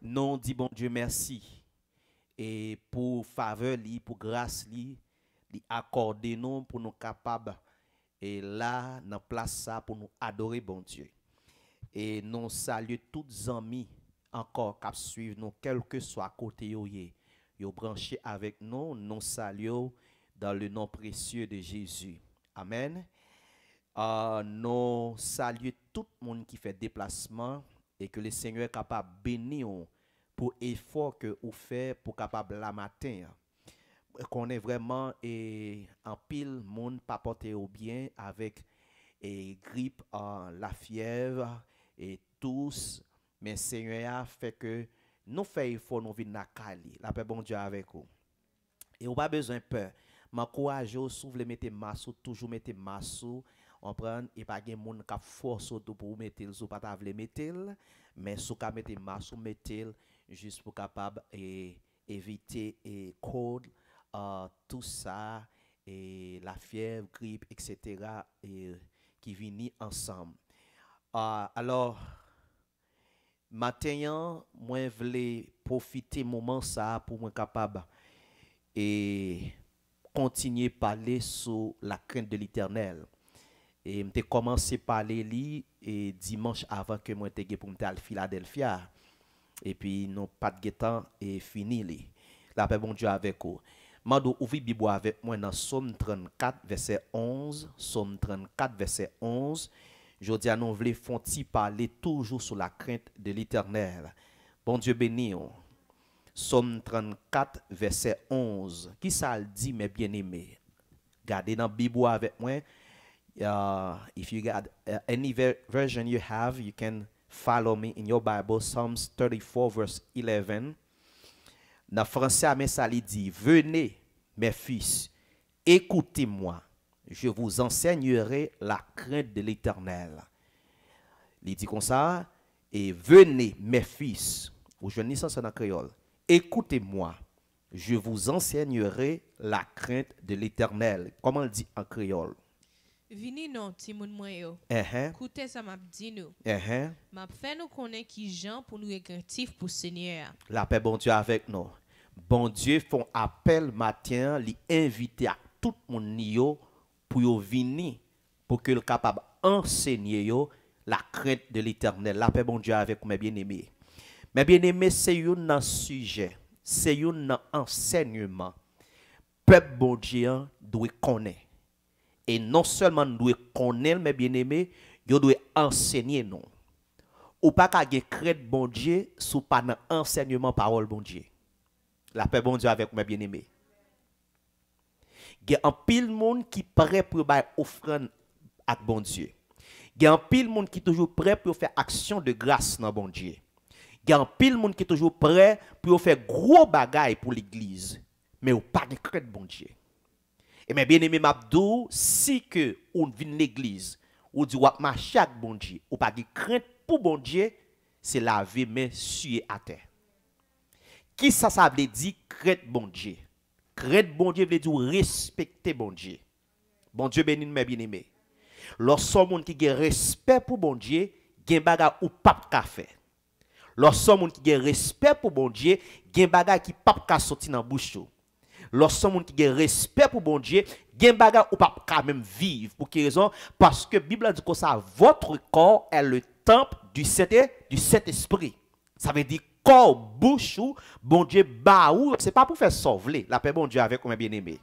Non, dit bon Dieu merci. Et pour faveur, pour grâce, li, li accorder nous pour nous capables. Et là, nous place ça pour nous adorer, bon Dieu. Et nous saluons toutes amis encore qui suivent nous, quel que soit côté ils Vous branchez avec nous, nous saluons dans le nom précieux de Jésus. Amen. Ah, non nous saluons tout le monde qui fait déplacement et que le Seigneur est capable de bénir pour l'effort que vous faites pour capable la matin. Qu'on est vraiment et en pile, monde pas porté au bien avec et grippe, ah, la fièvre et tous. Mais Seigneur a fait que nous faisons effort, nous vivons la paix bon Dieu avec vous. Et vous pas besoin de peur. vous souvent mettez masso toujours mettez masse on prend et pas gen moun ka force pour mettre le sou pas ta mettre mais sou ka mettre masse ou mettre juste pour capable et éviter et code euh, tout ça et la fièvre, grippe etc. et qui vini ensemble. Euh, alors maintenant, moi voulais profiter moment ça pour moi capable et continuer parler sur la crainte de l'Éternel. Et je commencé à parler li, et dimanche avant que moi te pour me à Philadelphia. Et puis, non pas de temps et fini li. La paix bon Dieu avec vous. Mando ouvri Bible avec moi dans Somme 34, verset 11. Somme 34, verset 11. Je dis à nous, fonti parler toujours sur la crainte de l'éternel. Bon Dieu béni. Somme 34, verset 11. Qui ça dit, mes bien-aimés? Gardez dans Bibo avec moi. Si uh, if you got uh, any version you have, you can follow me in your Bible, Psalms 34, verse 11. Dans français, ça dit Venez, mes fils, écoutez-moi, je vous enseignerai la crainte de l'éternel. Il dit comme ça Et venez, mes fils, ou je ça, en créole, écoutez-moi, je vous enseignerai la crainte de l'éternel. Comment on dit en créole Vini non, ti moun mwen yo. Ehe. Koute sa map di nou. Ehe. Map fè nou konen ki jan pou nou pou seigneur. La paix bon Dieu avec nous. Bon Dieu font appel matin, li invite à tout moun ni yo pou yo vini pour que le capable enseigner yo la crainte de l'éternel. La paix bon Dieu avec mes bien-aimés. Mes bien-aimés, c'est un sujet, c'est un enseignement. Peuple bon Dieu hein, doit connaître. Et non seulement nous devons connaître, mes bien-aimés, nous devons enseigner nous. Ou pas qu'à crête bon Dieu, sous pas dans enseignement parole bon Dieu. La paix bon Dieu avec mes bien-aimés. Il y a un pile monde qui prêt pour faire à bon Dieu. Il y a un pile monde qui toujours prêt pour faire action de grâce dans bon Dieu. Il y a un pile monde qui toujours prêt pour faire gros bagaille pour l'église. Mais ou pas de crête bon Dieu. E eh men ben eme map do, si ke ou vin negliz, ou di wakman chak bondje, ou pa di krent pou bondje, se la ve men suye ate. Ki sa sa vle di krent bondje? Krent bondje vle di ou respekte bondje. Bondje ben ene men ben eme. Lorson moun ki gen respek pou bondje, gen baga ou pap ka fe. Lorson moun ki gen respek pou bondje, gen baga ki pap ka soti nan bouchou. Lorsque monde qui respect pour bon Dieu, vous baga ou pas quand même vivre. Pour quelle raison Parce que la Bible dit que ça, votre corps est le temple du Saint-Esprit. ça veut dire corps, bouche ou, bon Dieu, baou. Ce n'est pas pour faire sauver la paix, bon Dieu, avec mes bien aimé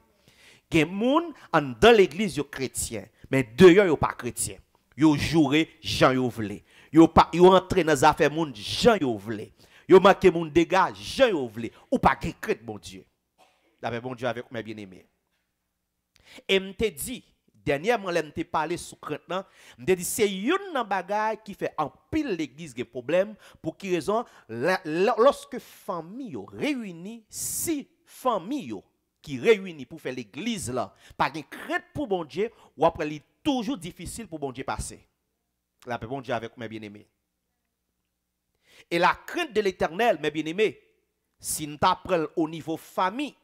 Gen moun an dans l'église yo chrétien, mais dehors yo pas chrétien. Yo joué jan yo vle. Yo pas yo entré dans affaires moun jan yo vle. Yo manqué moun dégâts jan yo vle. Ou pas chrétien, bon Dieu. La ah paix ben, bon Dieu avec mes bien-aimés. Et m'te dit, dernièrement, te parlé sous crainte, m'te dit, c'est une bagaille qui fait en pile l'église des problèmes, pour qui raison, lorsque famille réunit, si famille qui réunit pour faire l'église là, pas de crainte pour bon Dieu, ou après, il est toujours difficile pour bon Dieu passer. paix bon Dieu avec mes bien-aimés. Et la crainte de l'éternel, mes bien-aimés, si nous t'apprenons au niveau famille,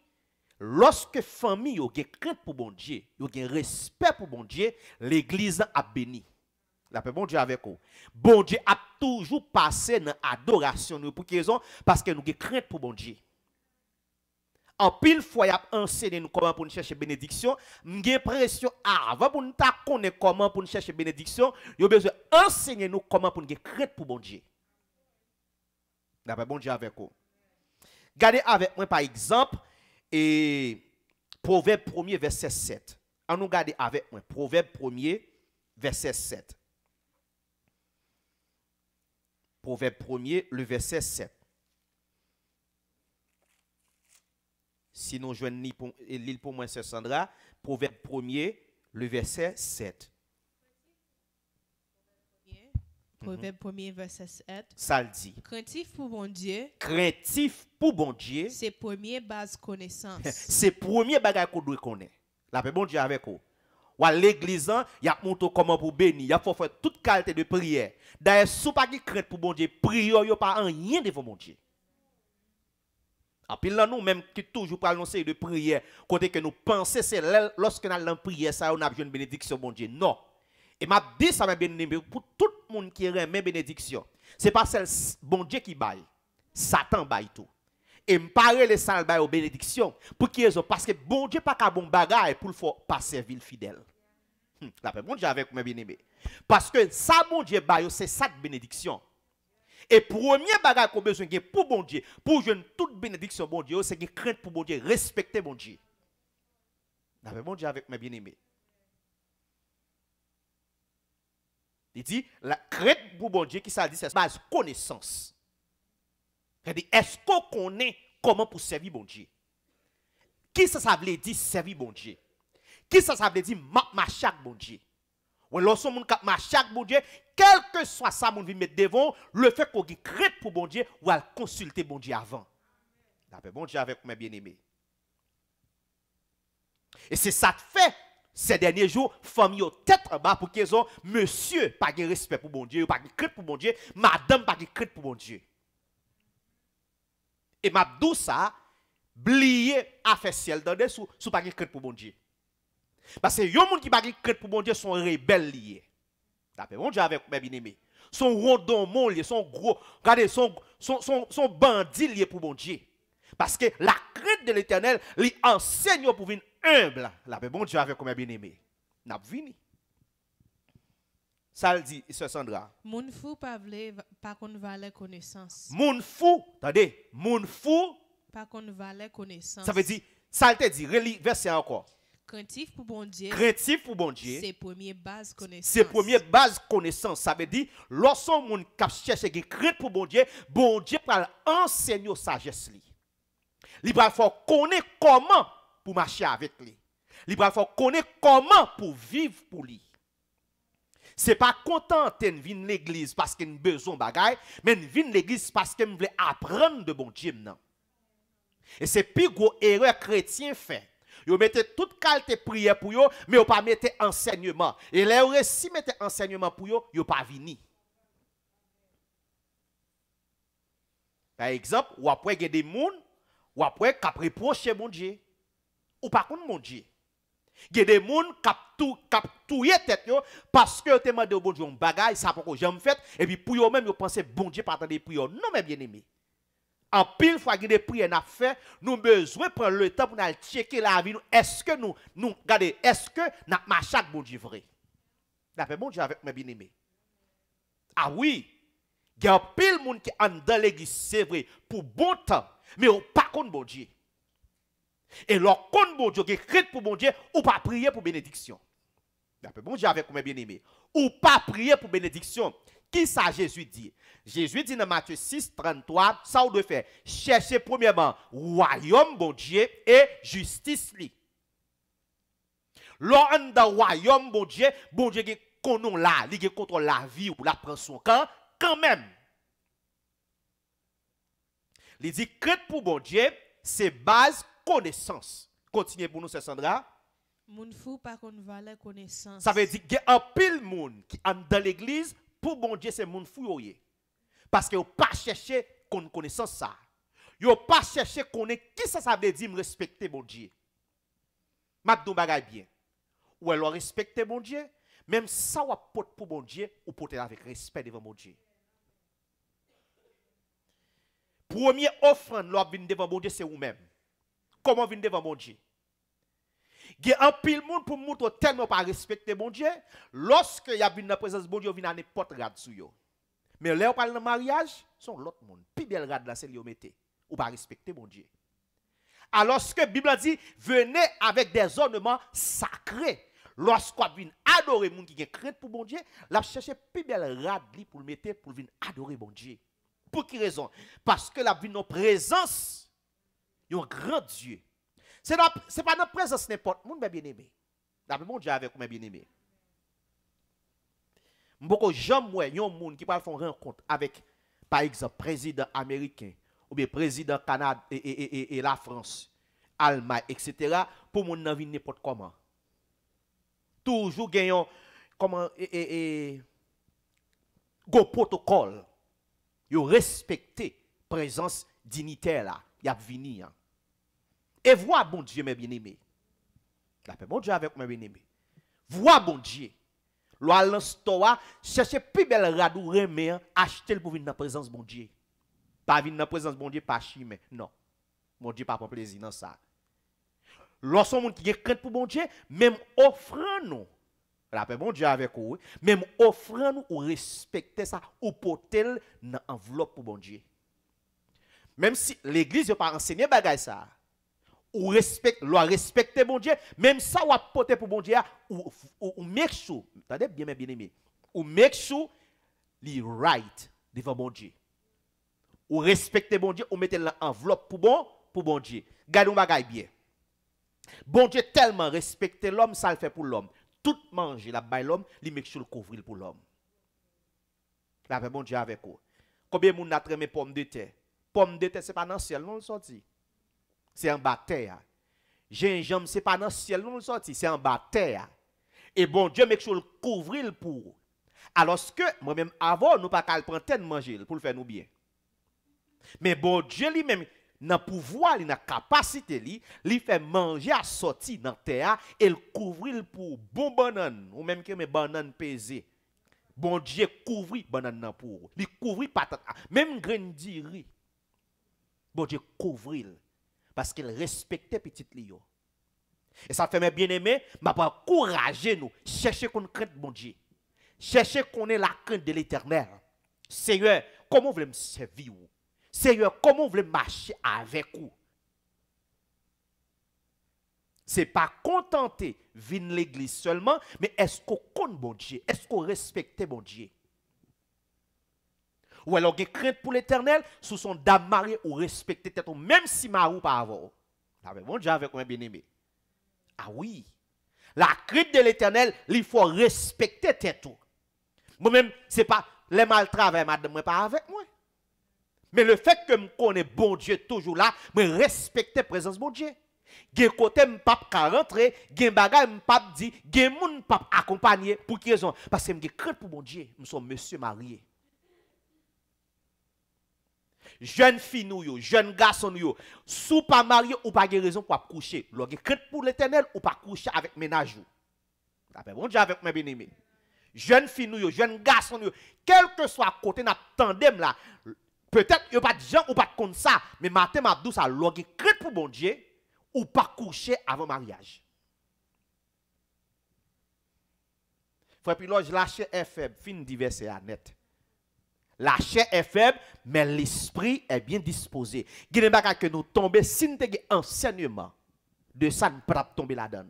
Lorsque famille a une crainte pour bon Dieu, a respect pour bon Dieu, l'église a béni. La paix bon Dieu avec vous. Bon Dieu a toujours passé dans l'adoration. Pour quelle raison Parce que nous avons crainte pour bon Dieu. En pile fois, il a enseigné nous comment pour nous chercher bénédiction. Nous avons pression avant pour nous connaître comment pour nous chercher bénédiction. Nous a besoin d'enseigner nous comment pour nous crainte pour bon Dieu. La paix bon Dieu avec vous. gardez avec moi par exemple et Proverbe 1er, verset 7. On ah, nous garde avec moi. Proverbe 1er, verset 7. Proverbe 1er, le verset 7. Sinon, je l'île pour moi, c'est Sandra. Proverbe 1er, le verset 7. Mm-hmm. Proverbe 1 verset 7. Ça le dit. Craintif pour bon Dieu. Craintif pour bon Dieu. C'est premier base connaissance. C'est premier bagage qu'on doit connaître. La paix bon Dieu avec vous. Ou à l'église, il y a montré comment pour bénir. Il faut faire toute qualité de prière. D'ailleurs, si vous pas qui crainte pour bon Dieu, prière, il n'y a pas rien devant bon Dieu. En pile là, nous même qui toujours parlons de prière, côté que nous pensons, c'est lorsque nous allons prier, ça, on a besoin de bénédiction, bon Dieu. Non. Et m'a dit ça, m'a bien aimé, pour tout monde qui remet bénédiction. C'est pas celle bon Dieu qui baille. Satan baille tout. Et me parle les sales bail aux bénédictions pour qui raison parce que bon Dieu pas qu'à bon bagage pour le faire passer ville fidèle. Je hum, La paix bon Dieu avec mes bien-aimés. Parce que ça bon Dieu baille c'est ça de bénédiction. Et premier bagage qu'on besoin pour bon Dieu, pour jeune toute bénédiction bon Dieu, c'est une crainte pour bon Dieu, respecter bon Dieu. La paix bon Dieu avec mes bien-aimés. Il dit, la crainte pour bon Dieu, qui ça dit, c'est base connaissance. Il dit, est-ce qu'on connaît comment pour servir bon Dieu? Qui ça, ça veut dire servir bon Dieu? Qui ça, ça veut dire marcher bon Dieu? Ou lorsqu'on cap avec bon Dieu, quel que soit ça, mon vie mettre devant, le fait qu'on ait crainte pour bon Dieu, ou à consulter bon Dieu avant. La paix bon Dieu avec mes bien-aimés. Et c'est ça te fait ces derniers jours, famille tête en bas pour qu'ils ont monsieur pas de respect pour mon Dieu, pas de crit pour mon Dieu, madame pas de crainte pour mon Dieu. Et m'a ça, blié à faire ciel dans sous pas de crainte pour mon Dieu. Parce que les gens qui pas de crainte pour mon Dieu sont rebelles liés. D'après Dieu avec mes Son rondon mon son gros, regardez, son, son, son, son bandit pour mon Dieu. Parce que la crainte de l'éternel lui enseigne pour venir humble, la paix bon Dieu avec combien bien-aimé. N'a pas fini. Ça le dit, Sandra. Moun fou pas pas connaissance. Moun fou, attendez, mon fou par qu'on connaissance. Ça veut dire ça te dit, relis verset encore. Créatif pour bon Dieu. Créatif pour bon Dieu. C'est premier base connaissance. C'est premier base connaissance. Ça veut dire, lorsqu'on moun cap cherche qui créatif pour bon Dieu, bon Dieu va enseigner sagesse li. Il va faire comment pour marcher avec lui. Il faut connaître comment pour vivre pour lui. Ce n'est pas content de venir l'église parce qu'il a besoin de bagaille, mais venir l'église parce qu'il veut apprendre de bon Dieu. Et c'est plus gros erreur chrétien fait. Ils mettent toute qualité prière pour eux, mais ils pas mettait enseignement. Et là, si mettait enseignement pour eux, ils pas venus. Par exemple, ou après, il y des gens, ou après, qu'après reprochent mon Dieu ou pas contre mon Dieu. Il y a des gens qui capturent tête parce que tu demandé au bon Dieu un bagage, ça pas que j'aime fait et puis pour eux même ils pensent bon Dieu pas attendre prières. Non mes bien-aimés. En pile fois que y des prières n'a fait, nous besoin prendre le temps pour nous checker la vie Est-ce que nous nous regardez, est-ce que nous marché bon Dieu vrai bon Dieu avec mes bien-aimés. Ah oui, il y a pile monde qui est dans l'église, c'est vrai, pour bon temps, mais pas contre bon Dieu. Et compte bon Dieu, qui pour bon Dieu, ou pas prier pour bénédiction. D'après bon Dieu avec vous, mes bien-aimés. Ou pas prier pour bénédiction. Qui ça Jésus dit Jésus dit dans Matthieu 6, 33, ça on doit faire. Chercher premièrement royaume bon Dieu et justice li. Lorsqu'on dans royaume bon Dieu, bon Dieu qui connaît là, il contre la vie ou la prend son quand même. Il dit, crête pour bon Dieu, c'est base connaissance. Continuez pour nous, c'est Sandra. Ça veut dire qu'il y a un pile monde qui est dans l'église pour bon Dieu c'est moun fou Parce que pas cherché connaissance ça. Yo pas cherché connaître qui ça ça veut dire respecter bon Dieu. M'a dou bagay bien. Ou alors respecter bon Dieu, même ça ou pot pour bon Dieu ou porter avec respect devant bon Dieu. Premier offrande venir devant bon Dieu c'est vous-même comment venir devant mon Dieu. Il y a un pile monde pour montrer tellement pas respecter mon Dieu. Lorsque y a une présence de mon Dieu, vient à n'importe rade sur lui. Mais là, on parle de mariage, sont l'autre monde. Plus belle rade là, c'est On mettez. Ou pas respecter mon Dieu. Alors que la Bible dit, venez avec des ornements sacrés. Lorsqu'on vient adorer les gens qui est crainte pour bon Dieu, la cherchez plus belle rade pour le mettre, pour venir adorer bon Dieu. Pour quelle raison Parce que la vie la présence il un grand Dieu. Ce n'est pas notre présence n'importe qui, mais bien aimé D'après mon Dieu avec moi, bien aimé Beaucoup jamais il y a monde qui parle faire rencontre avec, par exemple, président américain ou bien président Canada et, et, et, la France, Allemagne, etc. pour mon avis n'importe comment. Toujours gagnant comment et, go protocole. Yo respecter présence dignitaire là, y a venir. Hein. Et vois, bon Dieu, mes bien-aimés. La paix, bon Dieu, avec mes bien-aimés. Vois, bon Dieu. Loi l'anstoa, cherchez plus belle radou remè, achetez le pour venir dans la présence, bon Dieu. Pas venir dans la présence, bon Dieu, pas chimé. Non. Bon Dieu, pas pour plaisir dans ça. Lorsqu'on monde qui est crainte pour bon Dieu, même offrant nous, la paix, bon Dieu, avec vous, même offrant nous, ou respecter ça, ou porter dans l'enveloppe pour bon Dieu. Même si l'église n'a pas enseigné ça, ou respecte, loi respecter bon Dieu, même ça ou apporter pour bon Dieu, ah, ou, ou, make bien bien aimé. ou make li right devant bon Dieu. Ou respecter bon Dieu, ou mettez l'enveloppe pour bon, pour bon Dieu. Gardez bagaille bien. Bon Dieu tellement respecte l'homme, ça le fait pour l'homme. Tout manger la baille l'homme, li make le couvrir pour l'homme. La bon Dieu avec vous. Combien moun a traîné pomme de terre? Pomme de terre, c'est pas dans le ciel, non le sorti. Se an ba teya. Jen jen mse pa nan siel nou moun soti. Se an ba teya. E bon, Dje mèk chou l kouvri l pou. A loske, mwen mèm avon nou pa kalp renten manjil pou l fè nou byen. Mè bon, Dje li mèm nan pouvoa li, nan kapasite li, li fè manjil soti nan teya, e l kouvri l pou. Bon banan, ou mèm kè mè banan pese. Bon Dje kouvri banan nan pou. Li kouvri patata. Mèm gren di ri. Bon Dje kouvri l. parce qu'il respectait petit Lio. Et ça fait mes bien-aimés, m'a encourager nous, chercher qu'on crainte mon Dieu. Chercher qu'on est la crainte de l'éternel. Seigneur, comment voulez-vous me servir Seigneur, comment voulez-vous marcher avec vous n'est pas contenter vin l'église seulement, mais est-ce qu'on compte bon Dieu? Est-ce qu'on respecte mon Dieu? Ou alors, une crainte pour l'éternel, sous son dame mariée ou respecter tête, même si marou pas avant. avez ah ben, bon Dieu, avec moi bien-aimé. Ah oui. La crainte de l'éternel, il faut respecter tête. Moi-même, ce n'est pas les mal travail, madame, moi, pas avec moi. Mais le fait que je connais bon Dieu toujours là, je respecte la présence de bon Dieu. il côté m'pap ka rentrer, bagage bagay pape dit, gen mon pape accompagné pour quelle raison Parce que je crainte pour bon Dieu, un monsieur marié jeune fille nous jeune garçon nous sous pas marié ou pas de raison pour coucher lorsque crainte pour l'éternel ou pas coucher avec ménage d'après bon Dieu avec mes bien-aimés jeune fille nous jeune garçon nous quel que soit côté n'a tandem là peut-être il pas de gens ou pas de comme ça mais matin m'a ça lorsque crainte pour bon Dieu ou pas coucher avant mariage Frère Piloge, lâchez est faible, fin diverser à net. La chair est faible, mais l'esprit est bien disposé. Guinebaka que nous tomber si nous avons enseignement de ça, nous pas tomber la dedans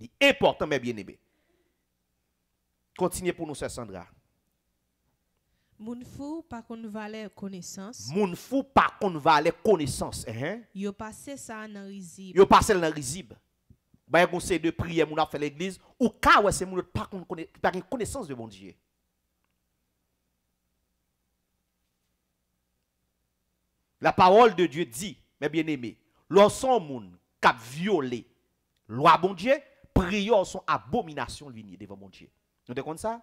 C'est important, mais bien aimé. Continuez pour nous, Sœur Sandra. Moun fou pa qu'on valait connaissance. Moun fou pas qu'on valait connaissance. Hein, hein? Yo passé ça dans rizib. Yo passé dans rizib. Ben bah, conseil de prière moun a fait l'église ou ka ouais c'est moun pas qu'on connaissance de bon Dieu. La parole de Dieu dit, mes bien-aimés, lorsqu'on monde cap violé loi bon Dieu, prières sont abomination lignées devant mon Dieu. Vous êtes comme ça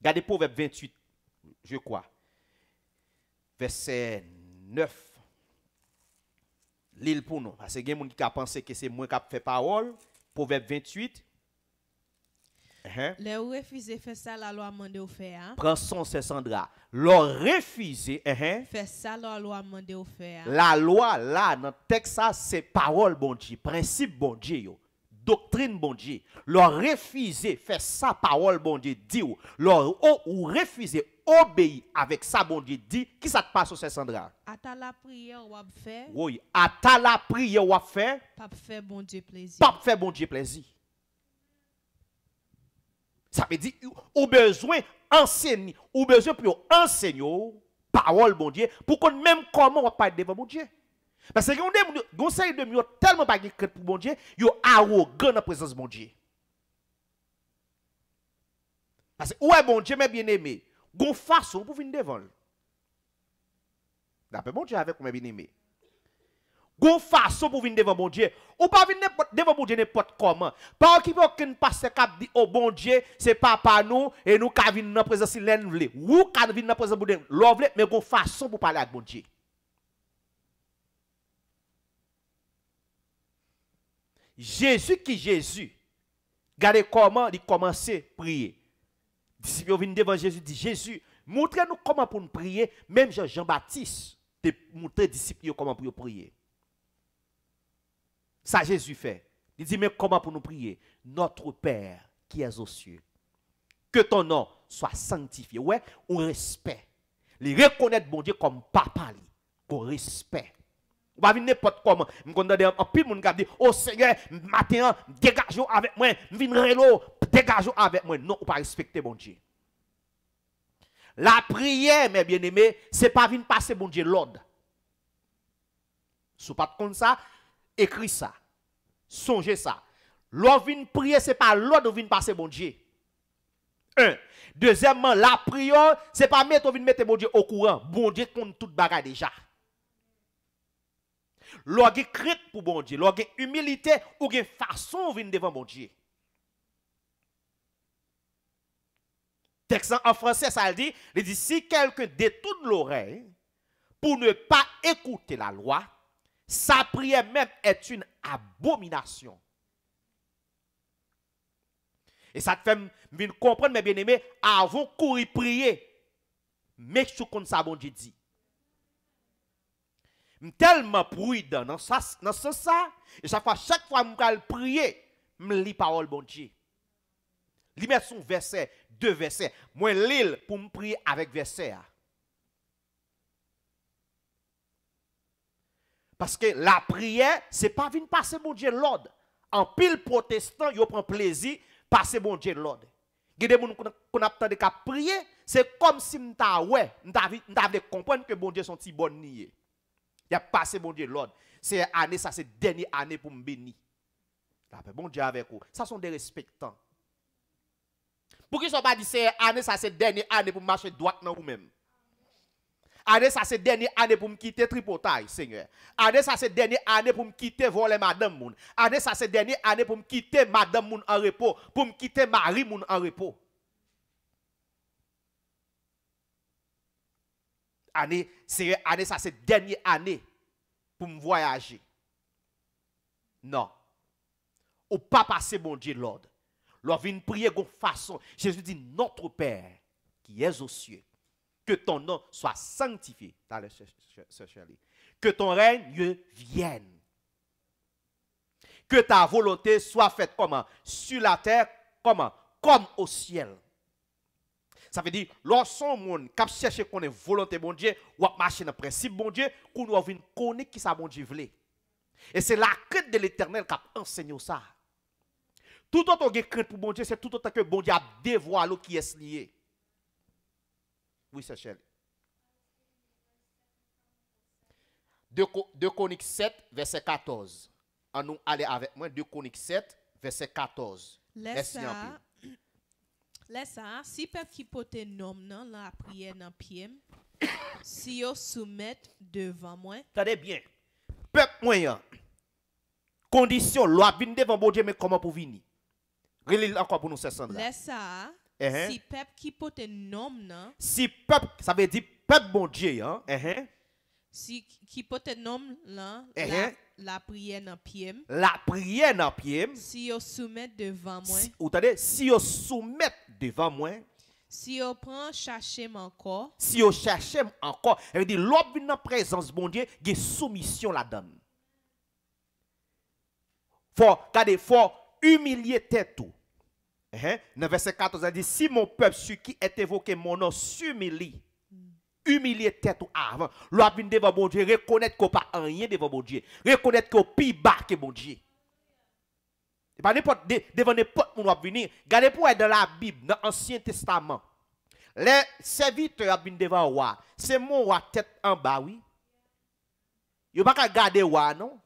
Regardez Proverbe 28, je crois. Verset 9. L'île pour nous. Parce que y a des gens qui pensent que c'est moi qui fait parole. Proverbe 28, Hein? Le ou fait ça, la loi m'a demandé au faire. Hein? Prenons son c'est sandra. Le refuse. Hein, fait ça, la loi a demandé ou faire. La loi là, dans Texas, c'est parole, bon Dieu, principe, bon Dieu, Doctrine bon Dieu. Le refuser fait ça, parole bon Dieu dit ou. ou, refuser obéir avec ça, bon Dieu dit. Qui ça te passe sur Sandra? A ta la prière ou faire. Oui, ta la prière ou à faire. pas fait bon Dieu plaisir. Pape fait bon Dieu plaisir. Ça veut dire, a besoin enseigner, a besoin pour enseigner parole, bon Dieu, pour qu'on même comment on va devant mon Dieu. Parce que on conseil de mieux tellement pas de pour mon Dieu, un arrogant en présence mon Dieu. Parce que où est mon Dieu mes bien-aimés, une façon pour venir devant. D'après mon Dieu avec mes bien-aimés. Gon façon pour venir devant bon Dieu. Ou pas venir devant bon Dieu n'importe comment. Pas occuper aucun pasteur qui dit au oh, bon Dieu, c'est papa nous et nous ka venons dans présence si l'en Ou ka venons dans présence pour mais gon façon pour parler avec bon Dieu. Jésus qui Jésus. Regardez comment il commence à prier. Disciples viennent devant Jésus dit Jésus, montrez-nous comment pour nous prier, même Jean-Baptiste te nous disciple comment pour prier. Ça, Jésus fait. Il dit, mais comment pour nous prier Notre Père qui est aux cieux, que ton nom soit sanctifié. Ouais, on respect. Les reconnaître bon Dieu comme papa, Au respect. va pas n'importe comment. Je connais un pile mon dit "Oh Seigneur, matin, dégageons avec moi, viens relo, dégagez avec moi." Non, ne ou pas respecter bon Dieu. La prière, mes bien-aimés, ce n'est pas venir passer bon Dieu l'ordre. Sous pas comme ça, écris ça. Songez ça. L'on vient prier, ce n'est pas l'autre qui vient passer, bon Dieu. Un. Deuxièmement, la prière, ce n'est pas mettre, mettre, bon Dieu, au courant. Bon Dieu compte toute bagarre déjà. L'on crée pour bon Dieu, l'on humilité, ou qui façon de venir devant bon Dieu. Texte en français, ça le dit, il dit, si quelqu'un détourne l'oreille pour ne pas écouter la loi, Sa priye mèm et yon abominasyon. E sa te fèm, mwen kompren mwen ben eme, avon kouri priye, mwen choukoun sa bon di di. Mwen telman prouy dan, nan se sa, e sa fwa chak fwa mwen kal priye, mwen li parol bon di. Li mè son vese, de vese, mwen li pou mwen priye avèk vese a. Parce que la prière, ce n'est pas venir passer mon Dieu l'ordre. En pile protestant, yo prend plaisir passer mon Dieu l'ordre. Quand on qu'on a prier, c'est comme si m'ta ouais, m'ta m'ta comprendre que bon Dieu son ti bon Il a passé bon Dieu l'ordre. C'est année ça c'est dernière année pour me bénir. bon Dieu avec vous. Ça sont des respectants. Pour qu'ils ne soient pas dit c'est année ça c'est dernière année pour marcher droit dans vous-même. Année ça c'est dernière année pour me quitter tripotaille, Seigneur. Année ça c'est dernière année pour me quitter voler madame moun. Année ça c'est dernière année pour me quitter madame en repos, pour me quitter Marie en repos. Année, Seigneur, année ça c'est dernière année pour me voyager. Non. Ou pas passer bon Dieu l'ordre. L'on vient prier de façon. Jésus dit, notre Père qui est aux cieux, que ton nom soit sanctifié dans le Que ton règne vienne. Que ta volonté soit faite comment Sur la terre, comment Comme au ciel. Ça veut dire, lorsqu'on monde cherche qu'on est volonté bon Dieu, ou à marcher dans le principe bon Dieu, qu'on doit connaître qui ça bon Dieu voulait. Et c'est la crainte de l'éternel qui enseigne ça. Tout autant que crainte pour bon Dieu, c'est tout autant que bon Dieu a dévoilé qui est lié. 2 Konik 7 verset 14 An nou ale avek mwen 2 Konik 7 verset 14 Lesa Lesa Si pep ki pote nom nan la apriye nan piye Si yo soumet devan mwen Tade bien Pep mwen yan Kondisyon lwa vin devan bodye men koman pou vini Reli lakwa pou nou sesan la Lesa Uh-huh. Si peuple qui porte nom nan. Si peuple, ça veut dire peuple bon Dieu, hein. Uh Si qui porte nom là, uh-huh. la, prière dans pied. La prière dans pied. Si vous soumet devant moi. Si, ou tendez, si vous soumet devant moi. Si on prend chercher encore. Si on cherchez encore, elle veut dire l'homme dans présence bon Dieu, il a soumission la donne. Faut, regardez, faut humilier tête tout. Hein? Le verset 14, il dit Si mon peuple sur qui est évoqué mon nom s'humilie, humilie tête ou avant, l'a vient devant mon Dieu, reconnaître qu'on pas rien devant mon Dieu, reconnaître qu'on plus bas que mon Dieu. Et pas n'importe devant n'importe mon venir. Regardez pour être dans la Bible, dans l'Ancien Testament. Les serviteurs sont devant roi. C'est mon roi tête en bas, oui. Ils pas qu'à garder roi, non?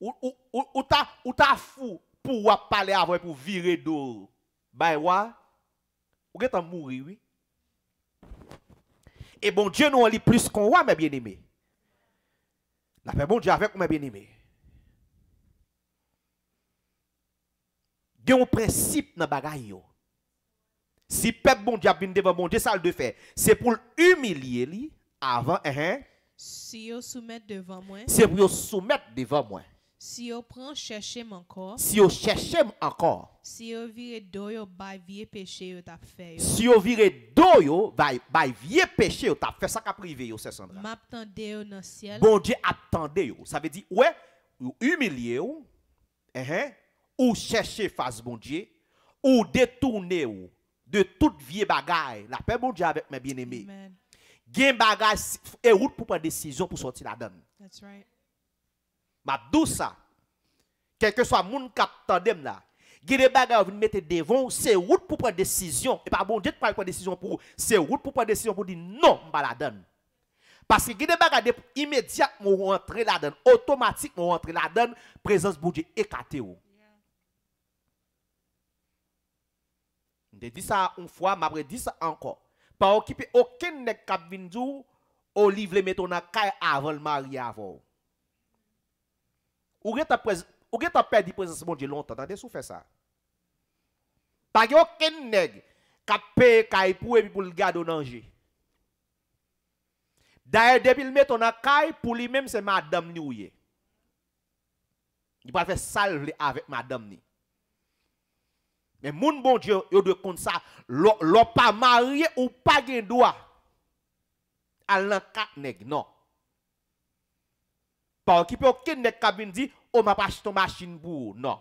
Ou, ou, ou, ou ta fou, pour parler avant pour virer d'eau. Bah, ouais. Ou est mourir, oui. Et bon Dieu, nous, en lit plus qu'on voit, mes bien-aimés. La de bon Dieu avec mes bien-aimés. Il y a un principe dans Si peuple bon Dieu vient devant bon Dieu, ça le fait. C'est pour humilier avant. Hein, hein. Si vous soumettez devant moi. C'est pour vous soumettre devant moi. Si yo pran chèche m ankor. Si yo chèche m ankor. Si yo vire do yo bay vie peche yo tap fait. yo. Si yo vire do yo bay, bay vie peche yo tap fait sa ka prive yo se Sandra. Map tende yo nan siel. Bon Dieu ap tende Ça veut dire ouais, ou humilier ou, eh, ou chercher face bon Dieu, ou détourner ou de tout vieille bagaille. La paix bon Dieu avec mes bien-aimés. Gen bagaille et route pour prendre décision pour sortir la donne. That's right m'a dou Quel que soit moun kap tande là, la des bagarres vous mettez devant, c'est route pour prendre décision et pas bon Dieu prendre décision pour c'est route pour prendre décision pour dire non, m'pa la donne. Parce que il de immédiat immédiatement rentrer la donne, automatiquement rentrer la donne, présence bon Dieu écarté ou. Je dis ça une fois, je dis ça encore. Pas occuper aucun nèg cap vient au livre les mettons dans avant le mari avant. Ou gen ta pe di prezant se bon di lontan? Tante sou fe sa? Pag yo ken neg ka pe, ka ipou e bi pou liga do nanji. Da e debil met, ona kay pou li mem se madam ni ou ye. Di pa fe salve li avek madam ni. Men moun bon di yo de kont sa, lo pa marye ou pa gen doa. Al lan kat neg, no. Non. qui peut aucun des qui dit on oh, m'a pas acheté machine pour non.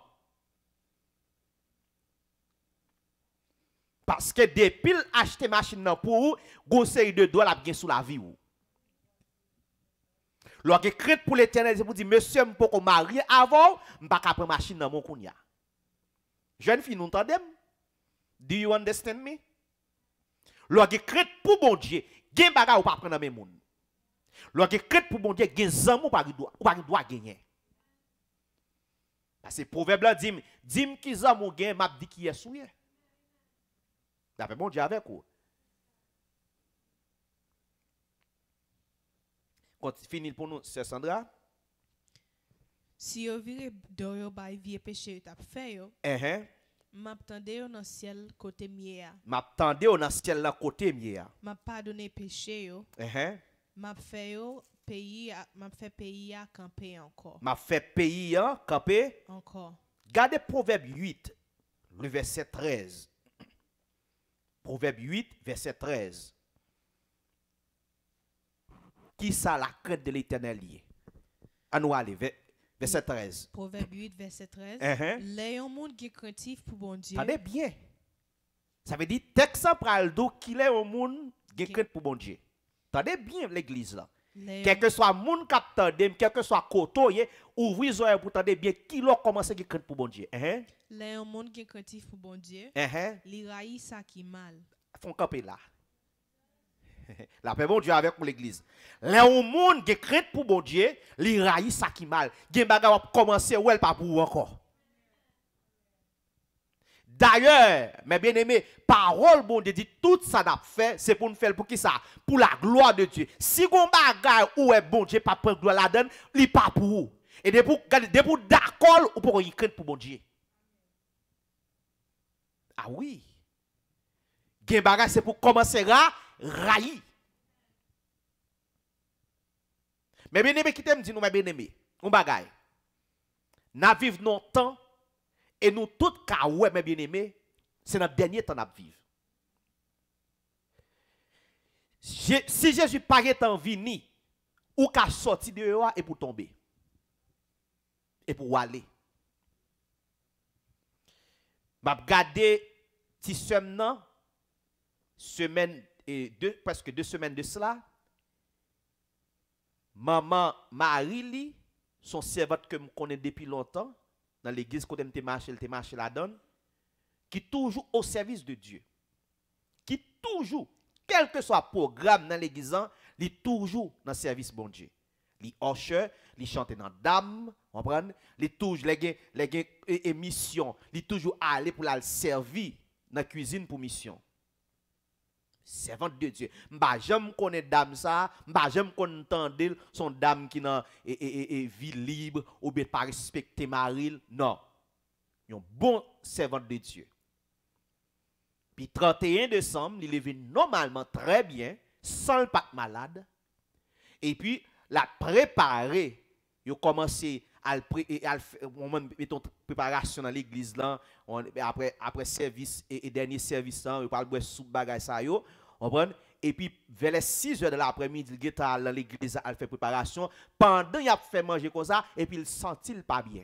Parce que depuis acheter machine pour vous, série de doigts la bien sous la vie ou. Lorsque pour l'éternel, c'est pour dire, monsieur, je peux marier avant, m'a pas prendre machine dans mon kounya. Jeune fille, nous entendons? Do you understand me? Lorsque crête pour bon Dieu, gen baga ou pas prendre dans mes monde. Lo ke kret pou moun gen gen zan moun pari do a genyen Se pouveb la dim Dim ki zan moun gen map di ki yes ou ye Da pe moun di ave kou Konti finil pou nou se Sandra Si yo vire do yo bay vie peche yo tap fe yo Ehen Map tande yo nan skel kote miye ya Map tande yo nan skel la kote miye ya Map padone peche yo Ehen m'a fait pays m'a fait pays à camper encore. M'a fait pays à camper encore. Gardez Proverbe 8 le verset 13. Proverbe 8 verset 13. Qui ça la crainte de l'Éternel lié À nous aller verset 13. Proverbe 8 verset 13. Uh-huh. Les uh -huh. monde qui craintif pour bon Dieu. Attendez bien. Ça veut dire texte pral qui est au monde qui pour bon Dieu. Tendez bien l'église là. Quel que soit monde qui quel que soit côté, ouvrez vous pour tendez bien qui l'a commencé qui craint pour bon Dieu. Hein? hein? monde qui craint pour bon Dieu, hein? hein? les raisins ça qui mal. Font camper là. La paix bon Dieu avec pour l'église. L'un monde qui craint pour bon Dieu, les raisins ça qui mal. Gen va commencer ou elle pas pour encore. D'ailleurs, mes bien-aimés, parole bon Dieu dit tout ça n'a fait, c'est pour nous faire pour qui ça Pour la gloire de Dieu. Si on bagaille ou est bon Dieu pas pour gloire la donne, il pas pour vous. Et de pour d'accord ou pour y craindre pour bon Dieu. Ah oui. Gen c'est pour commencer à railler. Mais bien aimés qui t'aime dit nous mes bien-aimés, on bagaille. N'a vive non temps et nous tous, oui, mes bien-aimés, c'est notre dernier temps à vivre. Si Jésus paraît en vini, ou qu'à sorti de là et pour tomber. Et pour aller. Je regardé si semaine, et deux, presque deux semaines de cela, maman Marie, son servante que je connais depuis longtemps, dans l'église quand elle marché, elle marché la donne, qui toujours au service de Dieu, qui toujours, quel que soit le programme dans l'église, il hein, est toujours dans le service bon Dieu. Il usher, il chante dans dame, comprendre, il toujours les les émission il toujours aller pour la servir dans la cuisine pour mission servante de Dieu. Je ne connais dame ça, mba ne connais son dame qui n'a et, et, et, e vie libre ou pas respecter Maril. Non. Yon bon servante de Dieu. Puis 31 décembre, il est normalement très bien, sans le pas malade. Et puis, la préparer, il a commencé à le préparation dans l'église là, après, après service et, dernier service là, il parle de et puis vers les 6 heures de l'après-midi, il est à l'église, il fait préparation. Pendant il a fait manger comme ça, et puis il sentit pas bien.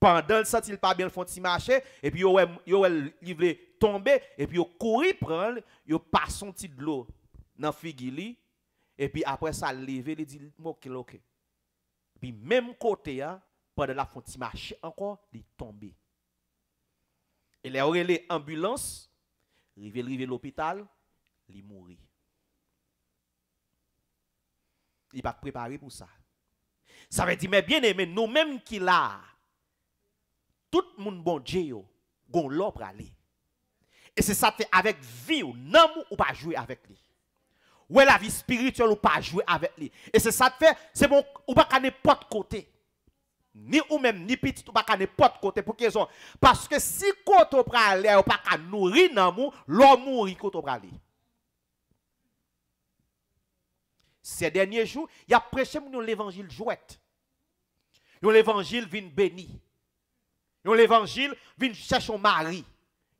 Pendant il sentit pas bien, il font marcher, marché, et puis il est tombé, et puis il couru prendre, il passe son petit de l'eau dans figure, et puis après ça, il levé, il dit, ok, ok. Puis même côté, hein, pendant la font marché encore, il est tombé. Et les ambulance, Rive l'hôpital, il mort. Il va pas préparé pour ça. Ça veut dire, mais bien aimé, nous-mêmes qui là, tout le monde bon Dieu, gon à aller. Et c'est ça, avec vie ou non, ou pas jouer avec lui. Ou la vie spirituelle ou pas jouer avec lui. Et c'est ça, fait, c'est bon, ou pas qu'à n'importe côté ni ou même ni petit ou pas qu'à n'importe côté pour qu'ils ont parce que si côté ou pas ou pas qu'à nourrir l'amour mou l'homme mourir côté ces derniers jours il y a prêché nous l'évangile jouette l'évangile vient béni l'évangile vient chercher mari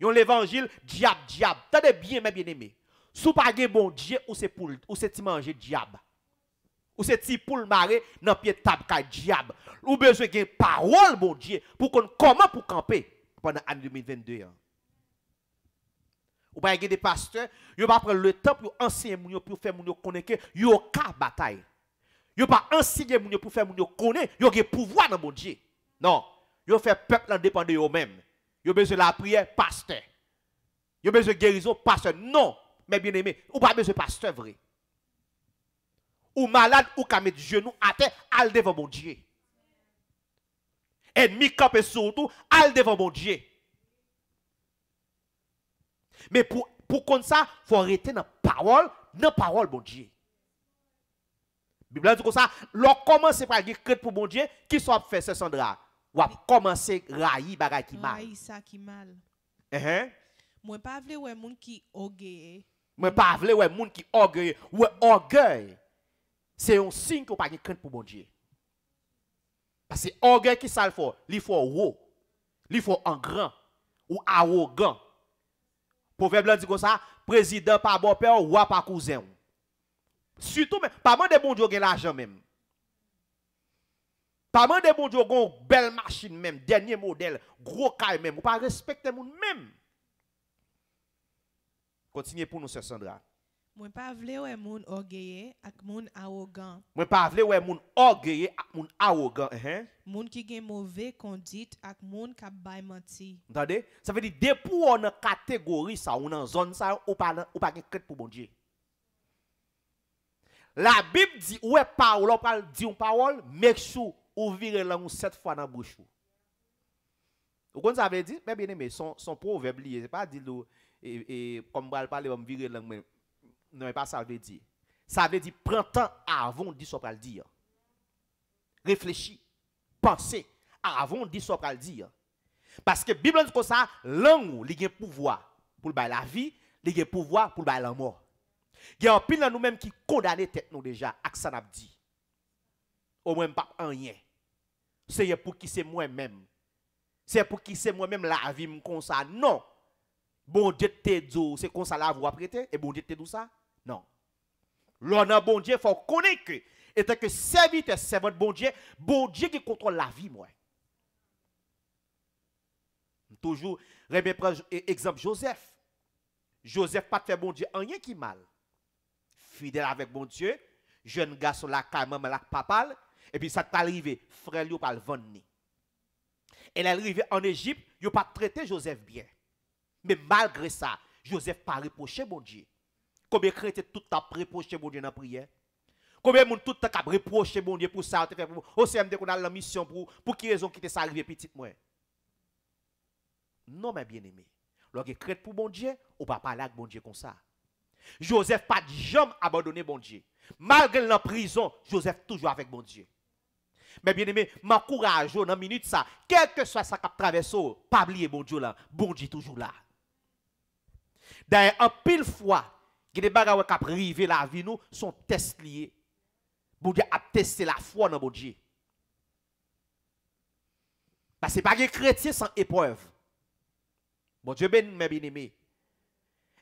l'évangile diable diable tenez bien mes bien-aimés sous pas bon Dieu ou c'est pour ou c'est manger diable ou c'est si poule marée dans pied table diable. Ou besoin hein. de parole mon Dieu pour qu'on comment pour camper pendant l'année 2022 Ou pas des pasteurs, yo pas prendre le temps pour enseigner pour faire moun connaître yo de bataille. Yo pas enseigner moun pour faire moun connaître yo gen pouvoir dans mon Dieu. Non, yo fait peuple indépendant de de eux-mêmes. Yo besoin la prière pasteur. Yo besoin guérison pasteur. Non, mais bien aimé, ou pas besoin pasteur vrai ou malade ou qu'à mettre genou à terre, al devant mon Dieu. Ennemi campe surtout, al devant mon Dieu. Mais pour, pour comme ça, il faut arrêter dans la parole, dans la parole, mon Dieu. La Bible dit comme ça, lorsqu'on commence par dire que pour mon Dieu, qui soit fait ce Sandra, ou a commencer à railler bagay qui mal. Railler ça qui mal. Je ne veux pas voir les gens qui orgueil. Moi, pas voir les gens qui orgueil, ouais orgueil c'est un signe qu'on pas de crainte pour bon Dieu. Parce que orgueil qui ça le il faut haut, il faut en grand ou arrogant. Proverbe dit comme ça, président pas bon père, ou pas cousin. Surtout pas de bon Dieu l'argent même. Pas de bon Dieu une belle machine même, dernier modèle, gros caille même, ou pas respecter monde même. Continuez pour nous, Sœur Sandra. Mwen pa avle we moun orgeye ak moun aogan. Mwen pa avle we moun orgeye ak moun aogan. Eh, eh. Moun ki gen mouve kondit ak moun kap baymati. Ntande? Sa fè di depou wè nan kategori sa ou nan zon sa ou pa gen kred pou bon diye. La bib di ou e pa ou lopal di yon pa wol, meksou ou vire langou set fwa nan bouchou. Ou kon sa vè di? Mè bè ne me, son pro veble liye. Se pa di lou e, e kom bral pale wè m viri langou menm. non, pas ça veut dire. Ça veut dire, prends temps avant de dire ce qu'on dire. Réfléchis, pensez avant de dire ce qu'on dire. Parce que la Bible dit que ça, langue, il y a pouvoir pour la vie, il y a pouvoir pour la mort. Il y a un pile nous-mêmes qui condamnent tête nous déjà, avec ça dit. Au moins, pas rien. C'est pour qui c'est moi-même. C'est pour qui c'est moi-même la vie comme ça. Non. Bon Dieu te dit, c'est comme ça la voix prêtée. Et bon Dieu te dit ça. Non. L'honneur bon Dieu, il faut connaître que, étant que serviteur, servante bon Dieu, bon Dieu qui contrôle la vie, moi. Toujours, l'exemple e-, exemple Joseph. Joseph pas fait bon Dieu, rien qui mal. Fidèle avec bon Dieu, jeune garçon la la papa, et puis ça t'est arrivé, frère il pas le vendre. Elle est arrivé en Égypte, il n'a pas traité Joseph bien. Mais malgré ça, Joseph pas reproché bon Dieu. Combien de chrétiens tout t'a reproché bon Dieu dans la prière Combien de monde tout t'a reproché bon Dieu pour ça Au CMD a la mission pour pour qui raison qui t'est arrivé petit moi Non mais bien aimé. Lorsque crête pour bon Dieu, on pas parler avec bon Dieu comme ça. Joseph pas jamais abandonné bon Dieu. Malgré la prison, Joseph toujours avec bon Dieu. Mais bien aimé, courage, dans minute ça, quel que soit ça cap traversé, oh, pas oublier bon Dieu là, bon Dieu toujours là. D'ailleurs, en pile fois, des pas qui à la vie nous sont tests liés. Pour Dieu la foi dans mon Dieu. Ben, e Parce que pas un chrétien sans épreuve. Mon Dieu ben mes bien-aimés.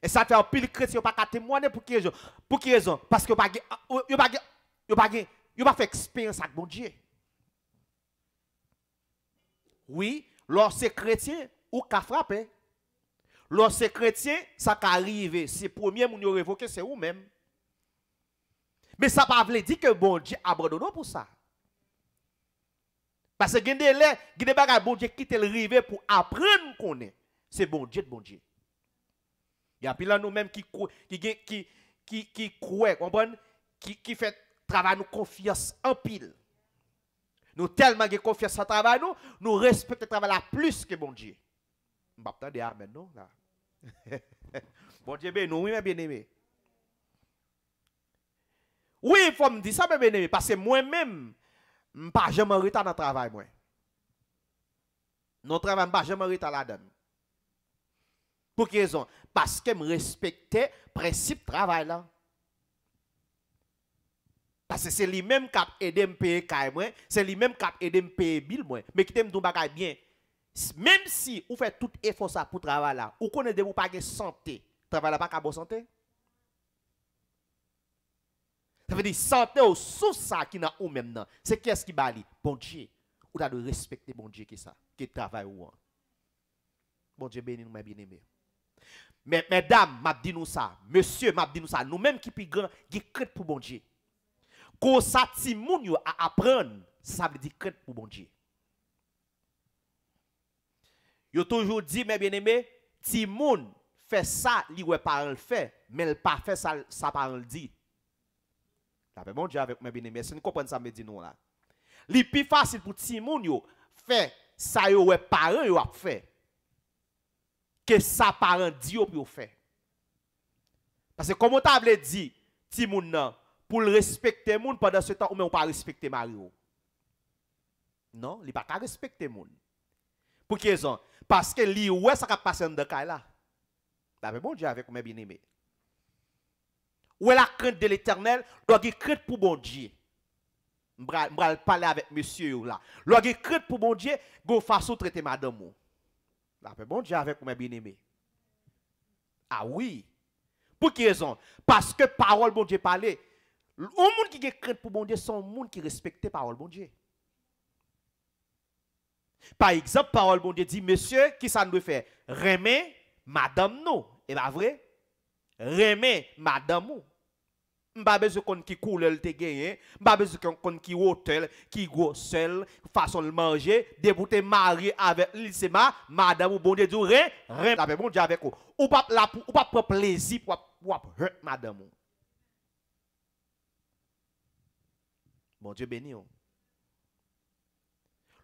Et ça fait un pile chrétien pas témoigner pour qui raison Pour qui raison Parce que vous n'avez pas fait expérience avec bon Dieu. Oui, lorsque c'est chrétien ou frappé Lorsque chrétien, ça arrive, c'est premier moun yo révoqué, c'est vous même. Mais ça pas veut dire que bon Dieu abandonne pour ça. Parce que gende là, gende bagay bon Dieu quitte le river pour apprendre qu'on est. C'est bon Dieu de bon Dieu. Il y a là nous-mêmes qui qui qui qui qui croit, qui qui fait travail nous confiance en pile. Nous tellement de confiance en travail nous, nous respectons le travail là plus que bon Dieu. Mbapta de amen non là. bon Dieu ben nous oui, mes bien-aimés. Oui, il faut me dire ça, mes bien-aimés, parce que moi-même, je ne pas jamais retard dans le travail. Moi. Dans travail, je ne pas jamais en retard la dame. Pour quelle raison Parce que je respecte le principe du travail. Là. Parce que c'est lui-même qui a aidé à payer c'est lui-même qui a aidé à payer bill, mais qui t'aime tout bien. Même si vous faites tout effort ça pour travailler là, vous connaissez vous pas de santé, travail là pas qu'à bonne santé. Ça veut dire santé ou sous ça qui n'a ou même C'est qu'est-ce qui bali? Bon Dieu. vous t'as de respecter bon Dieu qui ça, qui travaille ou Bon Dieu béni nous, mes bien-aimés. mesdames, m'a dit nous ça, monsieur, m'a dit nous ça, nous-mêmes qui plus grand, qui crête pour bon Dieu. Qu'on ça, à apprendre, ça veut dire crête pour bon Dieu. Yo toujours dit mes bien-aimés, ti moun fait ça, li wè un fait, mais le pas fait ça ça un dit. La paix bon Dieu avec mes bien-aimés, si nous comprenons ça me dit nous là. Li plus facile pour ti moun yo fait ça yo wè parent yo a fait que ça parent dit yo pour fait. Parce que comme on t'a dit, ti moun nan pour respecter moun pendant ce temps ou même pas respecter Mario. Non, il pas respecter moun. Pour quelle raison parce que lui, est ça va passer dans le là. D'après bon Dieu avec mes bien-aimés. Où est la crainte de l'éternel? Lorsqu'il crainte pour bon Dieu. Je vais parler avec monsieur là. Lorsqu'il crainte pour bon Dieu, go façon traiter madame. D'après bon Dieu avec mes bien-aimés. Ah oui. Pour quelle raison? Parce que parole bon Dieu parle. Un monde qui crainte pour bon Dieu, c'est un monde qui respecte parole bon Dieu. Par exemple, parole bon Dieu dit, monsieur, qui ça nous fait Remet madame nous. Et pas vrai? Remet madame nous. Mba besoin qu'on qui coule, couleur te gagné, hein? mba besoin qu'on qui hôtel, qui gros seul, façon de manger, débouté, marié avec l'Isema, madame ou bon Dieu dit, remet avec bon Dieu avec vous. Ou pas la ou pas pour plaisir pour pour madame. Bon Dieu béni. Hein?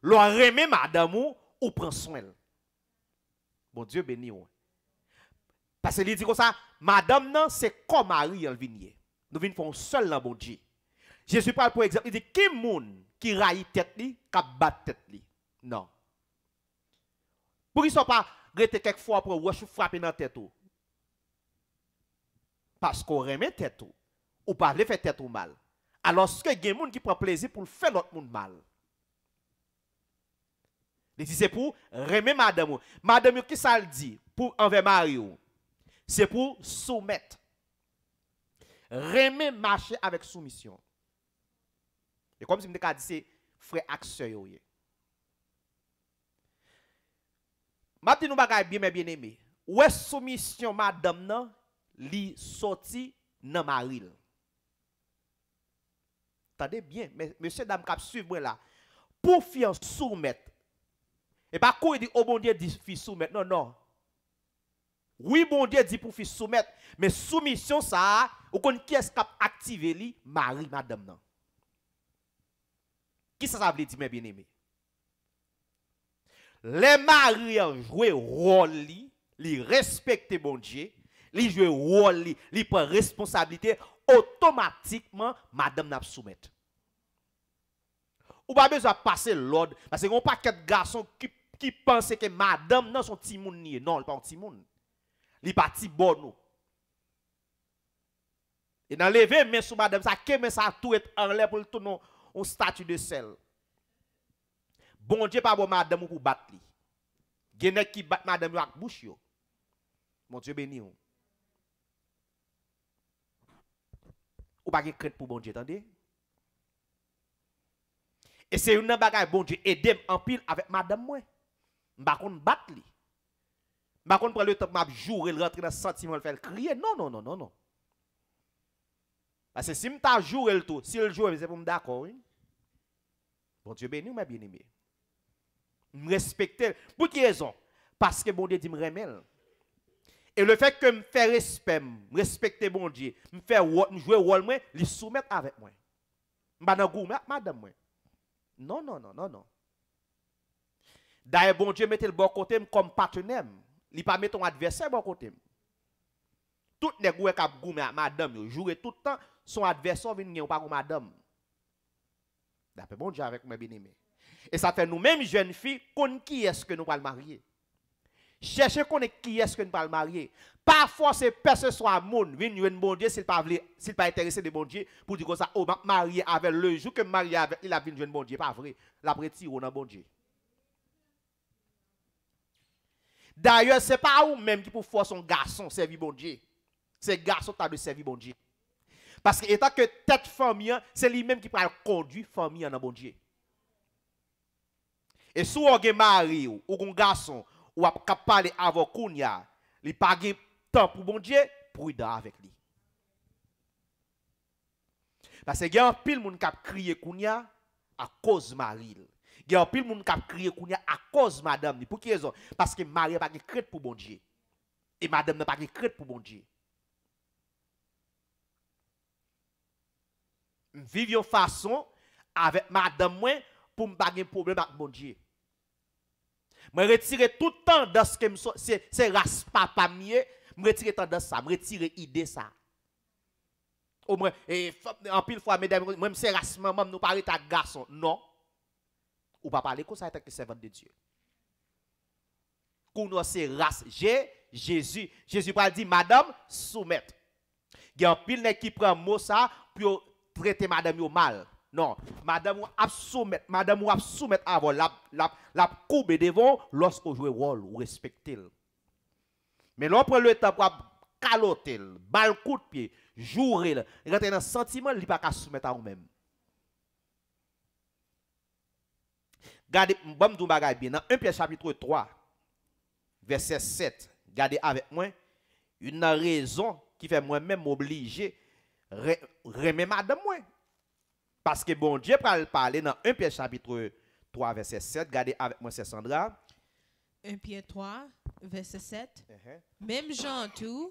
L'on remet madame ou, ou prend soin. Bon Dieu béni ou. Parce qu'il dit comme ça, madame non, c'est comme Marie en vigné. Nous venons faire seul dans bon Dieu. Jésus parle pour exemple, il dit qui moun qui raille tête li, qui bat tête li. Non. Pour qu'ils ne pas pas quelques quelquefois pour ou frapper dans tête ou. Parce qu'on remet tête ou. Ou pas faire la tête ou mal. Alors que qui y qui prend plaisir pour faire l'autre monde mal. Li si se pou reme madame ou. Madame ou ki sa l di pou anve Mario. Se pou soumet. Reme mache avek soumission. E kom si m de ka dise fre ak se yo ye. Mati nou bagay bi me bien eme. Ou e soumission madame nan li soti nan maril. Tade bien. Mese dam kap suibwe la. Pou fiyan soumet. Et pas quoi il dit, oh bon Dieu, dit fils soumettre. Non, non. Oui, bon Dieu dit pour fils soumettre. Mais soumission, ça, ou qu'on qui est capable d'activer lui, Marie, madame. Non. Qui ça, ça veut dire, mes bien-aimés? Les maris jouent rôle, ils respectent bon Dieu, ils jouent rôle, ils prennent responsabilité, automatiquement, madame n'a soumettre. Ou pas besoin de passer l'ordre, parce qu'on pas quatre garçons qui qui pense que madame n'est son petit monde Non, elle pas un petit monde Li pas petit bon Et dans lever mais sous madame ça que mais ça tout est en l'air pour tout non au statue de sel. Bon Dieu pas bon madame pour battre li. Genek qui bat madame avec bouche Mon Dieu béni ou. Ou pas crainte pour bon Dieu, attendez. Et c'est une bagaille bon Dieu aide en pile avec madame moi m'a kon battre li. M'a kon prendre le temps m'a jouer, le rentrer dans sentiment, le faire crier. Non non non non non. Parce que si je jouer le tout, si le joue, c'est pour me d'accord. Bon Dieu béni, m'a bien Je respecter. Pour qui raison Parce que bon Dieu dit me Et le fait que me faire respect, me respecter bon Dieu, me faire jouer rôle moi, soumettre avec moi. pas dans madame Non non non non non. D'ailleurs, bon Dieu mette le bon côté comme partenaire. Il pas mettre ton adversaire bon côté. Tout les goué cap ont madame jouer tout le temps son adversaire vient de la madame. D'après bon Dieu avec mes bien-aimés. Et ça fait nous-mêmes jeunes filles qu'on qui est-ce que nous allons marier. Cherchez qu'on est qui est-ce que nous allons marier. Parfois c'est personne soit monde vient une bon Dieu s'il pas pas intéressé de bon Dieu pour dire comme ça oh marier avec le jour que marié avec il a vu bon Dieu pas vrai. La on a bon Dieu. D'ailleurs, ce n'est pas vous-même qui pouvez forcer son garçon servir bon Dieu. C'est garçon qui de servir bon Dieu. Parce que étant que tête famille, c'est lui-même qui peut conduire famille dans bon Dieu. Et si vous avez mari ou un garçon ou a parler avec Kounia, il n'a pas temps pour bon Dieu, prudent avec lui. Parce que y a un pile monde qui a crié Kounia à cause de Marie. Il y a un pile monde qui a crié à cause de madame. Pour qui raison Parce que Marie n'a pas de crête pour bon Dieu. Et madame n'a pas de crête pour bon Dieu. Vivre une façon avec madame moi pour ne pas de problème avec bon Dieu. Je retire tout le temps dans ce que c'est c'est race papa mieux, je retire de ça, je retire idée ça. Au moins et en pile fois mesdames, même c'est race maman nous parler ta garçon. Non ou pas parler comme ça, être que servante de Dieu. Qu'on ces races j'ai Jésus. Jésus va dire, madame, soumettre. Il y a un pile qui prend mot ça pour traiter madame au mal. Non, madame ou soumettre, madame ou soumettre avant la, la, la courbe devant lorsqu'on joue rôle ou respecter. Mais l'on prend le temps pour caloter, bal coup de pied, jouer, y a sentiment, il n'y a pas soumettre à vous-même. Gardez, bon, bien. Dans 1 Pierre chapitre 3, verset 7, gardez avec moi, une raison qui fait moi-même obligé remer madame moi. Parce que bon Dieu parle parler dans 1 Pierre chapitre 3, verset 7, gardez avec moi, c'est Sandra. 1 Pierre 3, verset 7. Uh-huh. Même Jean tout,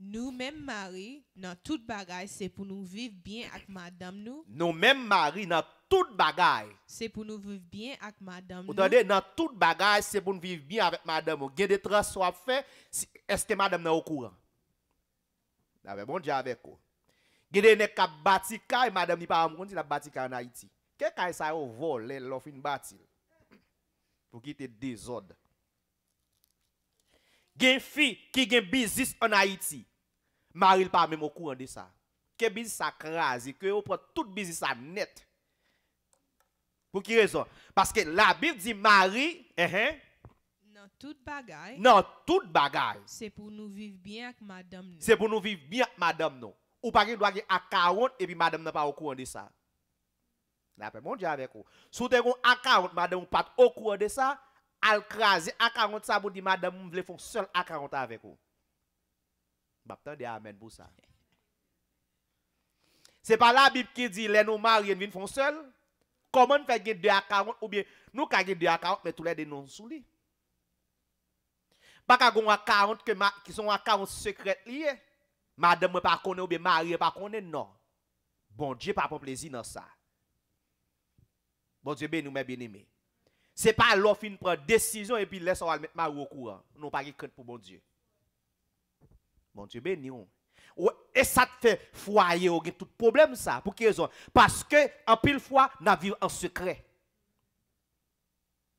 nous-mêmes Marie, dans toute bagaille, c'est pour nous vivre bien avec madame nous. Nous-mêmes Marie, dans tout bagaille. C'est pour nous vivre bien avec madame. Vous dans tout bagaille, c'est pour nous vivre bien avec madame. Vous avez des transferts à Est-ce que madame est au courant? avez ben, bon Dieu avec vous. Vous avez des gens bâti et madame n'est pas en courant il a bâti en Haïti. Quel cas ça au vol, l'offre une bâti. Pour quitter désordre. Gen fi qui gen business en Haïti. Marie pas même au courant de ça. Que business ça crase, que vous prend tout business à net. Pour qui raison? Parce que la Bible dit Marie, Non, eh, non toute bagaille. Non toute bagaille. C'est pour nous vivre bien avec madame C'est pour nous vivre bien avec madame nous. Ou pas qu'il doit à 40 et puis madame n'a pas au courant de ça. La paix mon Dieu avec vous. Si vous avez à 40, madame ou pas au courant de ça, elle crase à 40 ça pour dire madame, vous voulez faire seul à 40 avec vous. Je bah, amen pour ça. C'est pas la Bible qui dit les nous mariés viennent font seul. Comment faire gagner 2 à 40 ou bien nous avons 2 à 40 mais tous les dénonçons? sous Pas qu'à nous avons 40 qui sont à 40 secrètes liées. Madame pas connaît ou bien Marie pas connaît non. Bon Dieu pas pour plaisir dans ça. Bon Dieu béni nous mes bien-aimés. n'est pas l'offre qui prend décision et puis laisse on mettre Marie au courant. Non pas crainte pour bon Dieu. Bon Dieu béni nous et ça te fait foyer, ou tout problème ça. Pour quelle raison? Parce que, en pile fois, nous vivons en secret.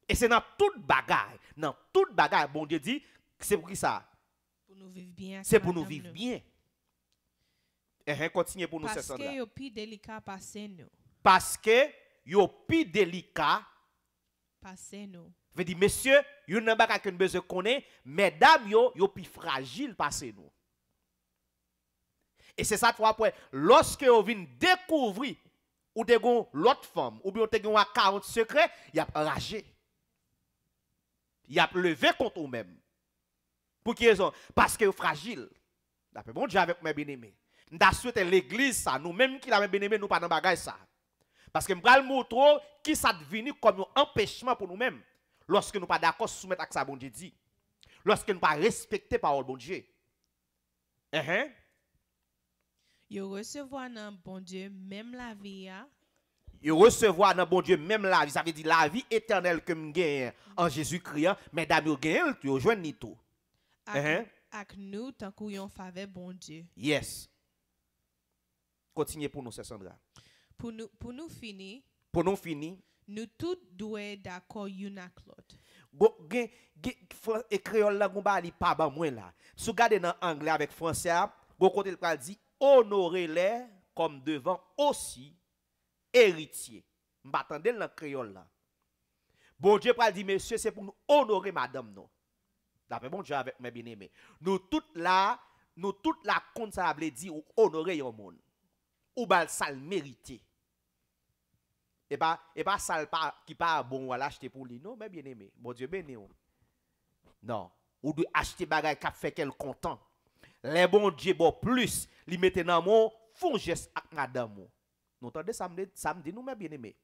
Et c'est dans toute bagaille, dans toute bagaille, bon Dieu dit, c'est pour qui ça? Pour nous vivre bien. C'est pour nous vivre bien. Et eh, eh, continuez pour nous Parce que c'est plus délicat passer nous. Parce que yo plus délicat passer nous. Veut dire, messieurs, vous n'avez pas que nous besoin connaître, mesdames yo, yo plus fragile passer nous. Et c'est ça trois points. Lorsque vous venez découvrir ou de l'autre femme, ou bien vous avez 40 secrets, il a enragé Il a levé contre vous-même. Pour qui raison Parce que vous fragile. D'après bon Dieu avec mes bien-aimés. Nous souhaité l'église, ça, nous-mêmes qui mes bien aimés nous pas dans bagage ça. Parce que nous avons trop qui ça devenu comme un empêchement pour nous-mêmes. Lorsque nous pas d'accord soumettre à ce que bon Dieu dit. Lorsque nous pas respecté parole le bon Dieu. Uh Yo recevoir dans bon Dieu même la vie. Yo recevoir dans bon Dieu même la vie, ça veut dire la vie éternelle que me gagne en Jésus-Christ, mesdames, yo gagne, tu rejoins ni tout. Avec uh-huh. nous tant qu'on yon faveur bon Dieu. Yes. Continuez pour nous, c'est Sandra. Pour nous pour nous finir. Pour nous finir. Nous tous doués d'accord une Claude. l'autre. Bon, gen, créole la gomba li pa ba moins là. Sous garder dans anglais avec français, bon côté le dit Honorer les comme devant aussi héritier. M'attendez dans le créole là. Bon Dieu pas dit messieurs, c'est pour nous honorer madame non. D'après bon Dieu avec mes bien-aimés. Nous toutes là, nous toutes là compte ça ou honorer yon monde. Ou bal ça le mériter. Et pas et pas ça pa, qui pas bon voilà, acheter l'acheter pour lui non mes bien-aimés. Bon Dieu béni. Non, ou de acheter bagay qui fait qu'elle content. Les bons dieux, bon plus, li mette nan mon, font geste ak madame. Nous entendez me dit nous, bien aimé.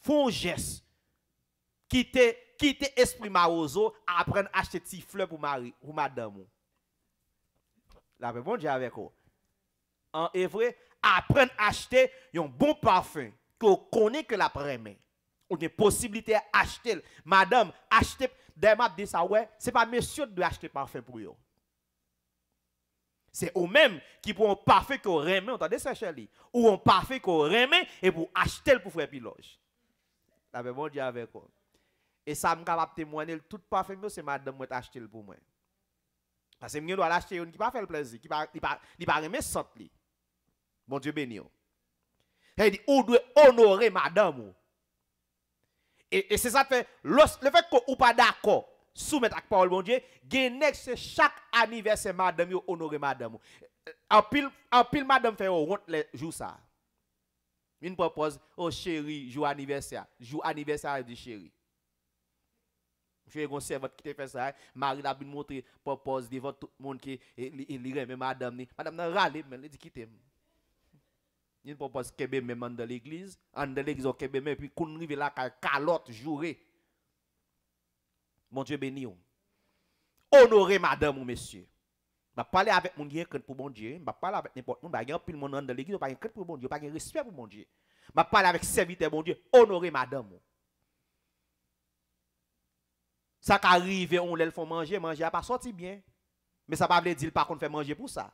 Font geste. Quitte, quitte esprit maroso, apprendre à acheter des fleurs pour mari, pour madame. La bon Dieu avec vous. En vrai, apprenez à acheter un bon parfum que vous connaissez que la Vous Ou la possibilité d'acheter. Madame, achetez, des je de ça, c'est pas monsieur de acheter parfum pour vous. C'est eux-mêmes qui pourront parfait qu'on remet, on entendez ça, Charlie? Ou un parfait qu'on remet et pour acheter pour faire piloge. La bon Dieu avec eux. Et ça, je suis capable de témoigner tout parfait, c'est madame qui a acheté pour moi. Parce que je dois l'acheter une qui pas fait le plaisir, qui pas pas remet sente lui. Bon Dieu béni. Il hein. dit on doit honorer madame. Et, et c'est ça fait le fait qu'on pas d'accord soumettre à Paul parole bon Dieu, c'est chaque anniversaire madame honorer madame. Euh, en pile en pile madame fait oh, honte les jours ça. Une propose oh chérie, jour anniversaire, jour anniversaire du chéri. Monsieur un servante qui te fait ça, hein. Marie l'a bien montré propose devant tout le monde qui il même madame ni. Madame n'a râlé mais elle dit quitte. Il propose qu'elle même dans l'église, en dans l'église qu'elle oh, même puis qu'on là. la calotte jourée. Eh. Mon Dieu béni ou. Honorez madame ou monsieur. Je parle avec mon Dieu pour mon Dieu. Je parle avec n'importe qui. Je parle mon monde dans l'église. Je parle pour mon Dieu. Je parle respect pour mon Dieu. Je parle avec serviteur mon Dieu. Honorez madame ou. Ça qui arrive, on l'a fait manger, manger, pas sorti bien. Mais ça ne veut pas dire par contre fait manger pour ça.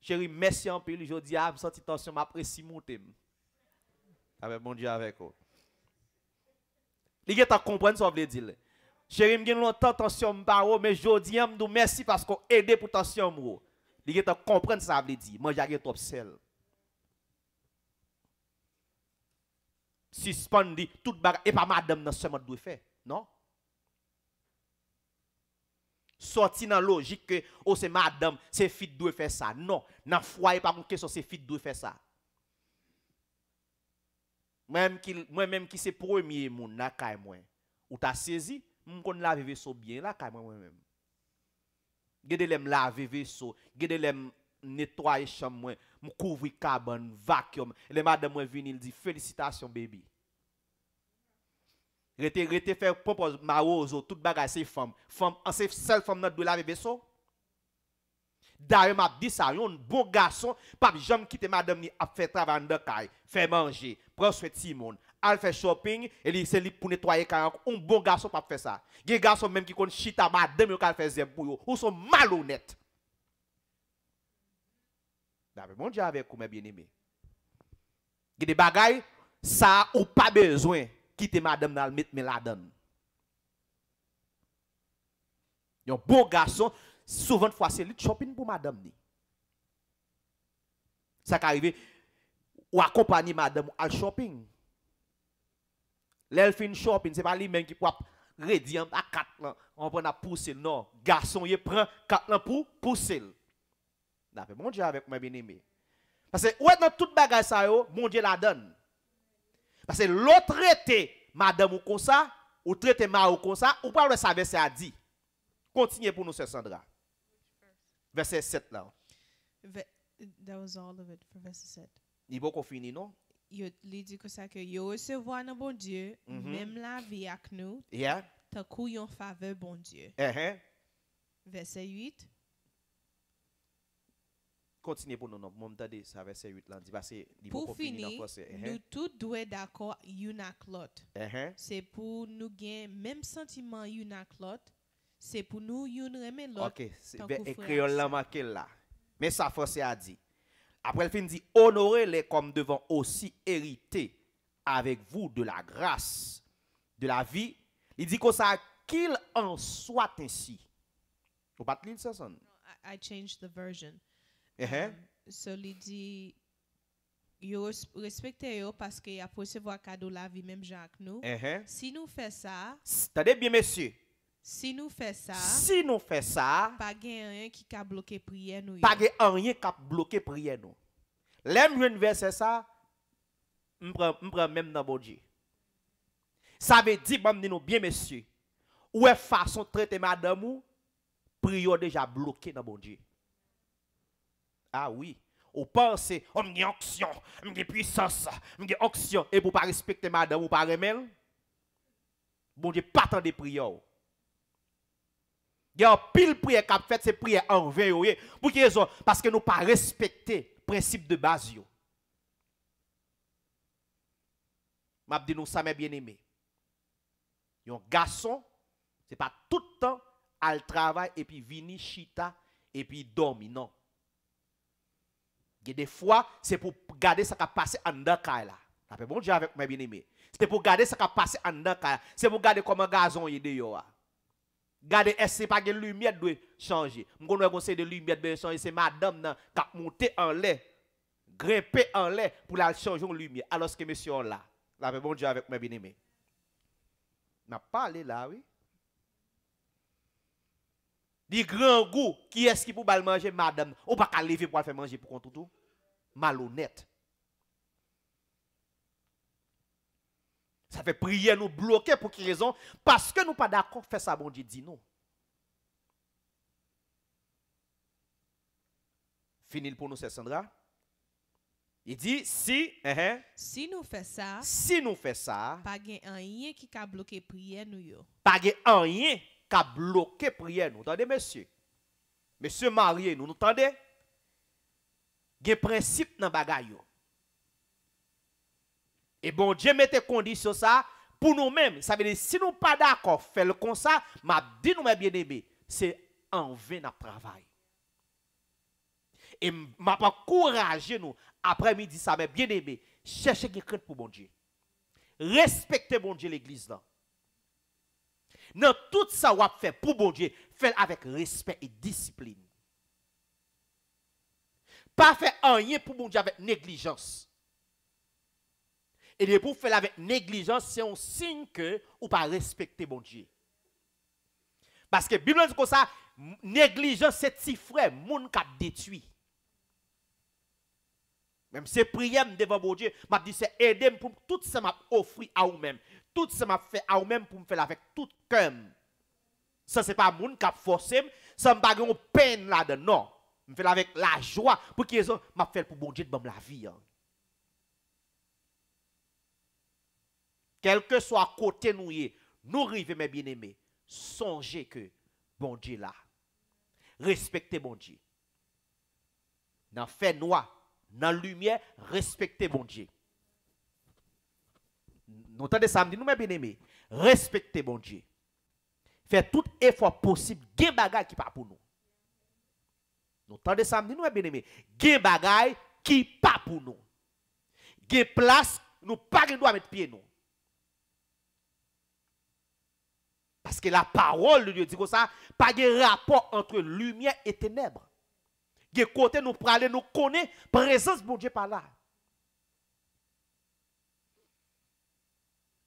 Chérie, merci en pile. Je dis, ah, je sens tension, m'apprécie monter. Avec mon Dieu avec vous. Les gens compris ce que je veux dire. Jerem gen nou nan tan tansyon mpa ou, men jodi yam nou, mersi pas kon ede pou tansyon mwo. Di gen ta kompren sa vle di, man jage top sel. Suspon di, tout baga epa madame nan seman dwe fe, non? Soti nan logik ke, ou oh, se madame, se fit dwe fe sa, non, nan fwa epa mwen keso, se fit dwe fe sa. Mwen menm ki se proye miye moun, nan kae mwen, ou ta sezi, m'kon laver vaisseau bien la quand moi-même. Gede l'aime laver vaisseau, gede l'aime nettoyer chambre moi, m'couvrir cabane, vacuum. Les madame moi vini, il dit félicitations baby. Rete rete faire propose marozo toute bagage femme. Femme en c'est seule femme de laver D'ailleurs, m'a dit ça, un bon garçon, pap madame a fait travail dans manger, Simone, al fait shopping, et c'est lui pour nettoyer caranc. Un bon garçon pas faire ça. Des garçons même qui connaissent à madame yo faire zèb pour eux. Ou sont malhonnêtes. D'après mon Dieu avec vous mes bien-aimés. Il des bagailles ça ou pas besoin quitter madame dans le mettre mais la donne. Un bon garçon souvent fois c'est lui shopping pour madame Ça qui arrive ou accompagner madame al shopping L'elfin shopping, c'est pas lui-même qui peut réduire à 4 ans. On va pousser. Non, garçon, il prend 4 ans pour pousser. D'après mon Dieu avec moi bien-aimé. Parce que ouais, dans toute bagage ça, mon Dieu la donne. Parce que l'autre traité, madame ou comme ça, ou traité ma ou comme ça, ou pas le savoir c'est à dit. Continuez pour nous, c'est Sandra. Verset 7 là. That was all of it for 7. Il faut qu'on finisse, non? il dit que ça que yo recevoir un bon Dieu, mm -hmm. même la vie avec nous. Yeah. Tant qu'on faveur bon Dieu. Uh -huh. Verset 8. Continuez pour nous, nous m'entendez ça verset 8 là, dit passer Pour finir, uh-huh. nous tous doit d'accord une clot. l'autre. Uh -huh. C'est pour nous gagner même sentiment une clot. l'autre. C'est pour nous une remettre l'autre. OK, c'est écrit ben, la marqué là. Mais ça forcé à dire après le film dit, honorez-les comme devant aussi hériter avec vous de la grâce, de la vie. Il dit comme ça, qu'il en soit ainsi. Je change la I, version. Uh il dit, respectez vous parce qu'il a pour recevoir cadeau la vie, même Jacques, nous. Uh-huh. Si nous faisons ça... Attendez bien, messieurs. Si nous faisons ça, si nous fait ça, pas rien qui a bloqué prière nous. Pas rien qui a bloqué prière nous. L'aime jeune verset ça, m'prend même dans bon Dieu. Ça veut dire bon nous bien monsieur. Ou est façon traiter madame ou prière déjà bloqué dans bon Dieu. Ah oui. Ou pense, on oh, une action, on puissance, on une action et pour pas respecter madame ou pas remel. Bon Dieu pas tant de prière. Il y a pile prière qui a fait ces prière en vain. Pour quelle raison Parce que nous pas respecté le principe de base. Je dis ça, mes bien-aimés. Un garçon, ce n'est pas tout le temps le travail et puis vini chita et puis dormi non des fois c'est pour garder ce qui a passé en dedans là bon Dieu avec mes bien-aimés c'est pour garder ce qui a passé en dedans c'est pour garder comment gazon est dehors ah. Gardez, est-ce pas que lumière doit changer? vous conseil de lumière doit changer, c'est madame qui a monté en l'air, grimpé en l'air pour la changer en lumière. Alors que monsieur est là, la bon Dieu avec mes bien-aimés. N'a parlé là, oui. Des grand goût, qui est-ce qui peut manger madame? Ou pas qu'à lever pour faire manger pour tout tout? Malhonnête. Ça fait prier nous bloquer pour quelle raison Parce que nous pas d'accord faire ça bon Dieu dit non. Fini pour nous c'est Sandra. Il dit si hein, hein, si nous fait ça si nous fait ça pas rien qui a bloqué prière nous yo. Pas rien qui a bloqué prière nous. monsieur. Monsieur marié nous, nous entendez? Gen principe dans bagaille et bon Dieu mette condition ça pour nous-mêmes. Ça veut dire, si nous pas d'accord, fait le comme ça, m'a dit nous, bien-aimés, c'est en vain à travail. Et m'a pas nous, après-midi, ça, mes bien aimé cherchez qui crainte pour bon Dieu. Respectez bon Dieu l'église là. Dans tout ça, vous fait pour bon Dieu, faites avec respect et discipline. Pas faire rien pour bon Dieu avec négligence. Et les pour faire avec négligence, c'est un signe que ou pas respecter bon Dieu. Parce que la Bible dit que ça, négligence, c'est si frère, monde qui détruit. Même si prier devant bon Dieu, m'a dit c'est aider pour tout ça m'a offert à vous-même. Tout ça m'a fait à vous-même pour me faire avec tout cœur. Ça c'est pas monde qui a forcé, ça m'a pas peine là-dedans. Non, me fais avec la joie pour qu'ils m'a fait pour bon Dieu de la vie. Hein. quel que soit côté nous y nous arrivons, mes bien-aimés, songez que bon Dieu là. Respectez bon Dieu. Dans fait noir, dans la lumière, respectez bon Dieu. Nous entendons samedi, nous, mes bien-aimés, respectez bon Dieu. Faites tout effort possible, gain bagay qui pas pour nous. Nous entendons samedi, nous, mes bien-aimés, gain bagay qui pas pour nous. Gain place, nous pas mettre pied nous. Parce que la parole de Dieu dit que ça, pas de rapport entre lumière et ténèbres. De côté nous parler, nous connaît présence de Dieu par là.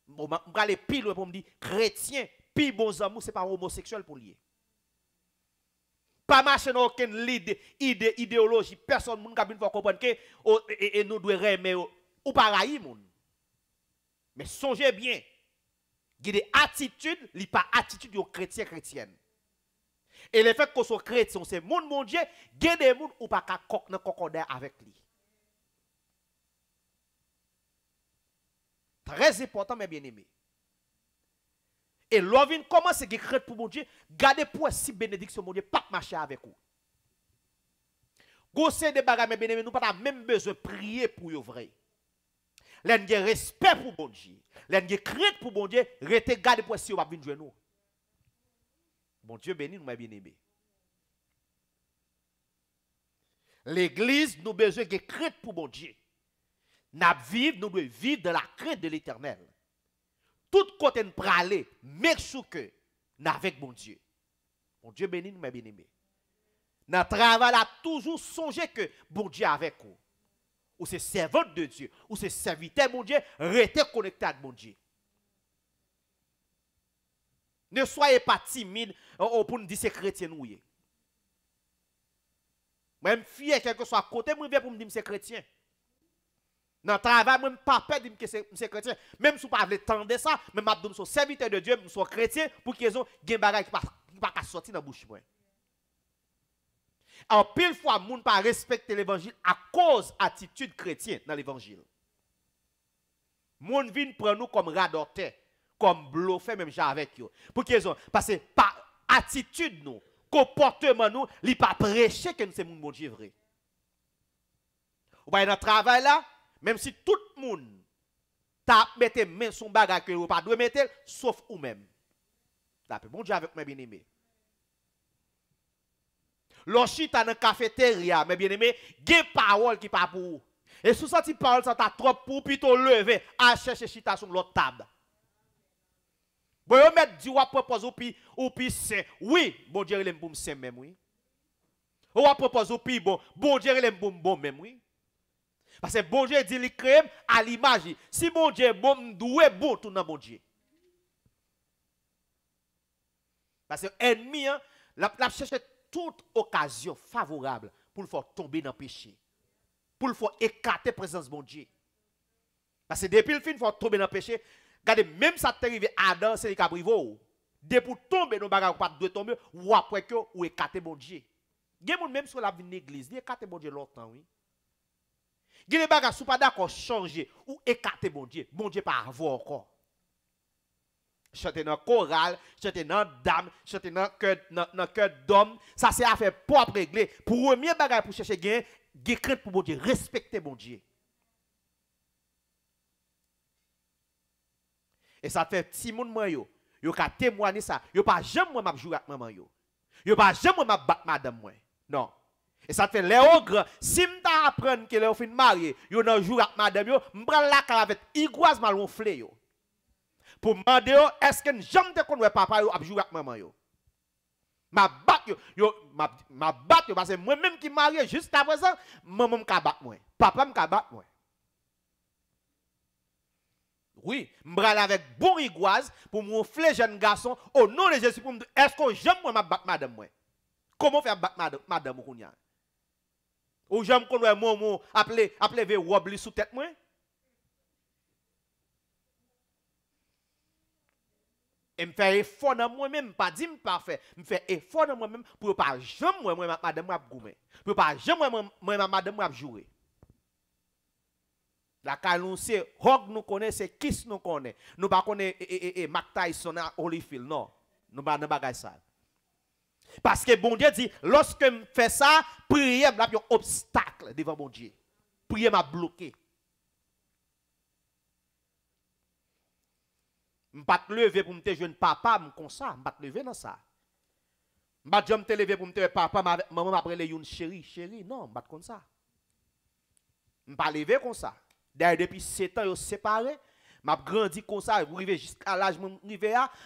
Je vais aller pile pour me dire, chrétien, pire bon amour, c'est pas homosexuel pour lui. Pas marcher dans aucune idée, idéologie. Personne ne peut comprendre que oh, nous devons aimer oh. ou pas Mais songez bien, il y a des attitudes, il pas attitude de chrétien chrétienne. Et le fait qu'on soit chrétien, c'est monde mon Dieu, il y a des gens qui ne pas être avec lui. Très important, mes bien-aimés. Et l'ovine commence à chrétien pour mon Dieu, gardez pour si bénédiction mon Dieu, pas marcher avec vous. Vous des bagages, mes bien-aimés, nous pas même besoin de prier pour vous vrai. L'en respect pour bon Dieu. L'ennemi crainte pour bon Dieu. Rete garde pour si vous avez venir nous. Bon Dieu béni nous, m'a bien-aimés. L'église, nous besoin de crainte pour bon Dieu. N'a vivre, nous devons vivre dans la crainte de l'éternel. Tout côté nous praler, mais sous que, avec bon Dieu. Bon Dieu béni nous, m'a bien-aimés. Notre travail, a toujours songé que bon Dieu avec nous ou c'est servante de Dieu, ou c'est serviteur, de Dieu, restez connecté à Dieu. Ne soyez pas timide euh, oh, pour nous dire que c'est chrétien Même fier, quel que soit côté, viens pour me dire que c'est chrétien. Dans le travail, même pas peur de dire que c'est chrétien. Même si vous ne suis pas ça, mais si suis serviteur de Dieu, je suis chrétien, pour qu'ils ont des choses qui ne pas sortir dans la bouche en pile fois, moun pa respecte pas l'évangile à cause attitude chrétienne dans l'évangile. Moun vin prend nous comme radoté, comme bluffé même avec yo. Pour qu'ils ont parce que par attitude nous, comportement nous, li pas prêcher que nous sommes bon Dieu vrai. Ou bien dans travail là, même si tout le monde t'a mette main son bagage que ou pas doit mettre sauf ou même. T'as bon Dieu avec mes bien-aimés. Lorsqu'il dans cafétéria, mais bien aimé, il parole qui pas pour Et sous cette parole, ça t'a trop pour plutôt lever à chercher chita sur l'autre table. Bon, vous mettez du wap propose ou pi, ou pi se. Oui, bon Dieu, il aime pour même, oui. Ou wap propose ou pi bon, bon Dieu, il aime bon même, oui. Parce que bon Dieu dit, il crée à l'image. Si bon Dieu bon, doué bon, tout dans bon Dieu. Parce que ennemi hein, la, la cherche toute occasion favorable pour le faire tomber dans le péché. Pour le faire écarter la présence de mon Dieu. Parce que depuis le fin, il faut tomber dans le péché. Regardez, même ça t'est arrivé à Adam, c'est les caprivaux. Dès pour tomber nous ne pouvons pas de tomber, ou après que, ou écarter mon Dieu. Il y même sur la vie de l'église, il écarter mon Dieu longtemps, oui. Il y a des pas d'accord, changer, ou écarter mon Dieu. Mon Dieu, pas avoir encore chanter dans chorale, chanter dans dame, chanter dans cœur dans cœur d'homme, ça c'est à faire propre régler. Pour premier bagage pour chercher gain, gain crainte pour bon Dieu, respecter bon Dieu. Et ça fait petit monde moi yo, yo ka témoigner ça, yo pas jamais moi m'a jouer avec maman yo. Yo pas jamais m'a battre madame moi. Non. Et ça fait les grand, si m'ta apprendre que les fin marié, yo nan jouer avec madame yo, m'prend la avec iguaz mal yo pour demander est-ce que jamais te connais papa a joué avec maman yo. Ma bat yo, ma, ma bat yo parce que moi même qui marié juste à présent, maman me bat moi, papa m'a bat moi. Oui, je avec bon rigoise pour m'offler jeune garçon au nom de Jésus pour me est-ce que j'aime moi ma battre madame moi Comment faire battre madame madame Ou j'aime qu'on doit mon appelé appelé robe sous tête moi Et me faire effort dans moi-même, pas dire parfait. Me faire effort dans moi-même pour pas jamais madame m'a goumer. Pour pas jamais moi madame m'a jouer. La calonce, Hog nous connaît, c'est Kiss nous connaît. Nous pas connaît pas Mac Tyson à Holyfield non. Nous pas dans bagage ça. Parce que bon Dieu dit lorsque me fait ça, prière m'a un obstacle devant bon Dieu. Prière m'a bloqué. Mbate leve pou mte jwen papa mwen konsa. Mbate leve nan sa. Mbate jom te leve pou mte papa mwen mwen apre le yon cheri cheri. Nan, mbate konsa. Mbate leve konsa. Der depi setan yo separe. Mbate grandi konsa.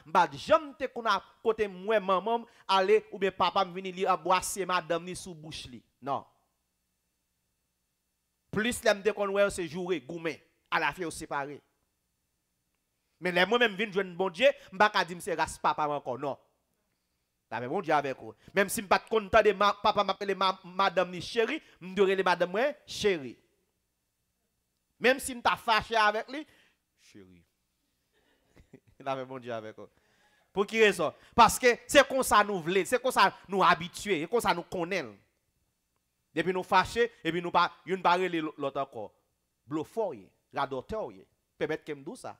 Mbate jom te kon ap kote mwen mwen mwen mwen. Ale ou mwen papa mwen li abwase ma dam ni sou bouch li. Nan. Plis lem de kon we yo se jure gomen. A la fe yo separe. Mais les moi-même viens jouer bon Dieu, je ne pas dire que c'est ras papa encore, non. La même bon Dieu avec vous. Même si je ne suis pas content de ma, papa m'appeler madame ni chérie, je pas les madame moi chérie. Même si je suis fâché avec lui, chérie. La même bon Dieu avec vous. Pour qui raison Parce que c'est comme ça nous voulons, c'est comme ça nous habituer, c'est comme ça nous connaissons. Depuis nous fâchés, et puis nous ne pas l'autre encore. Bluffoyer, radoteur, permettre que nous ça.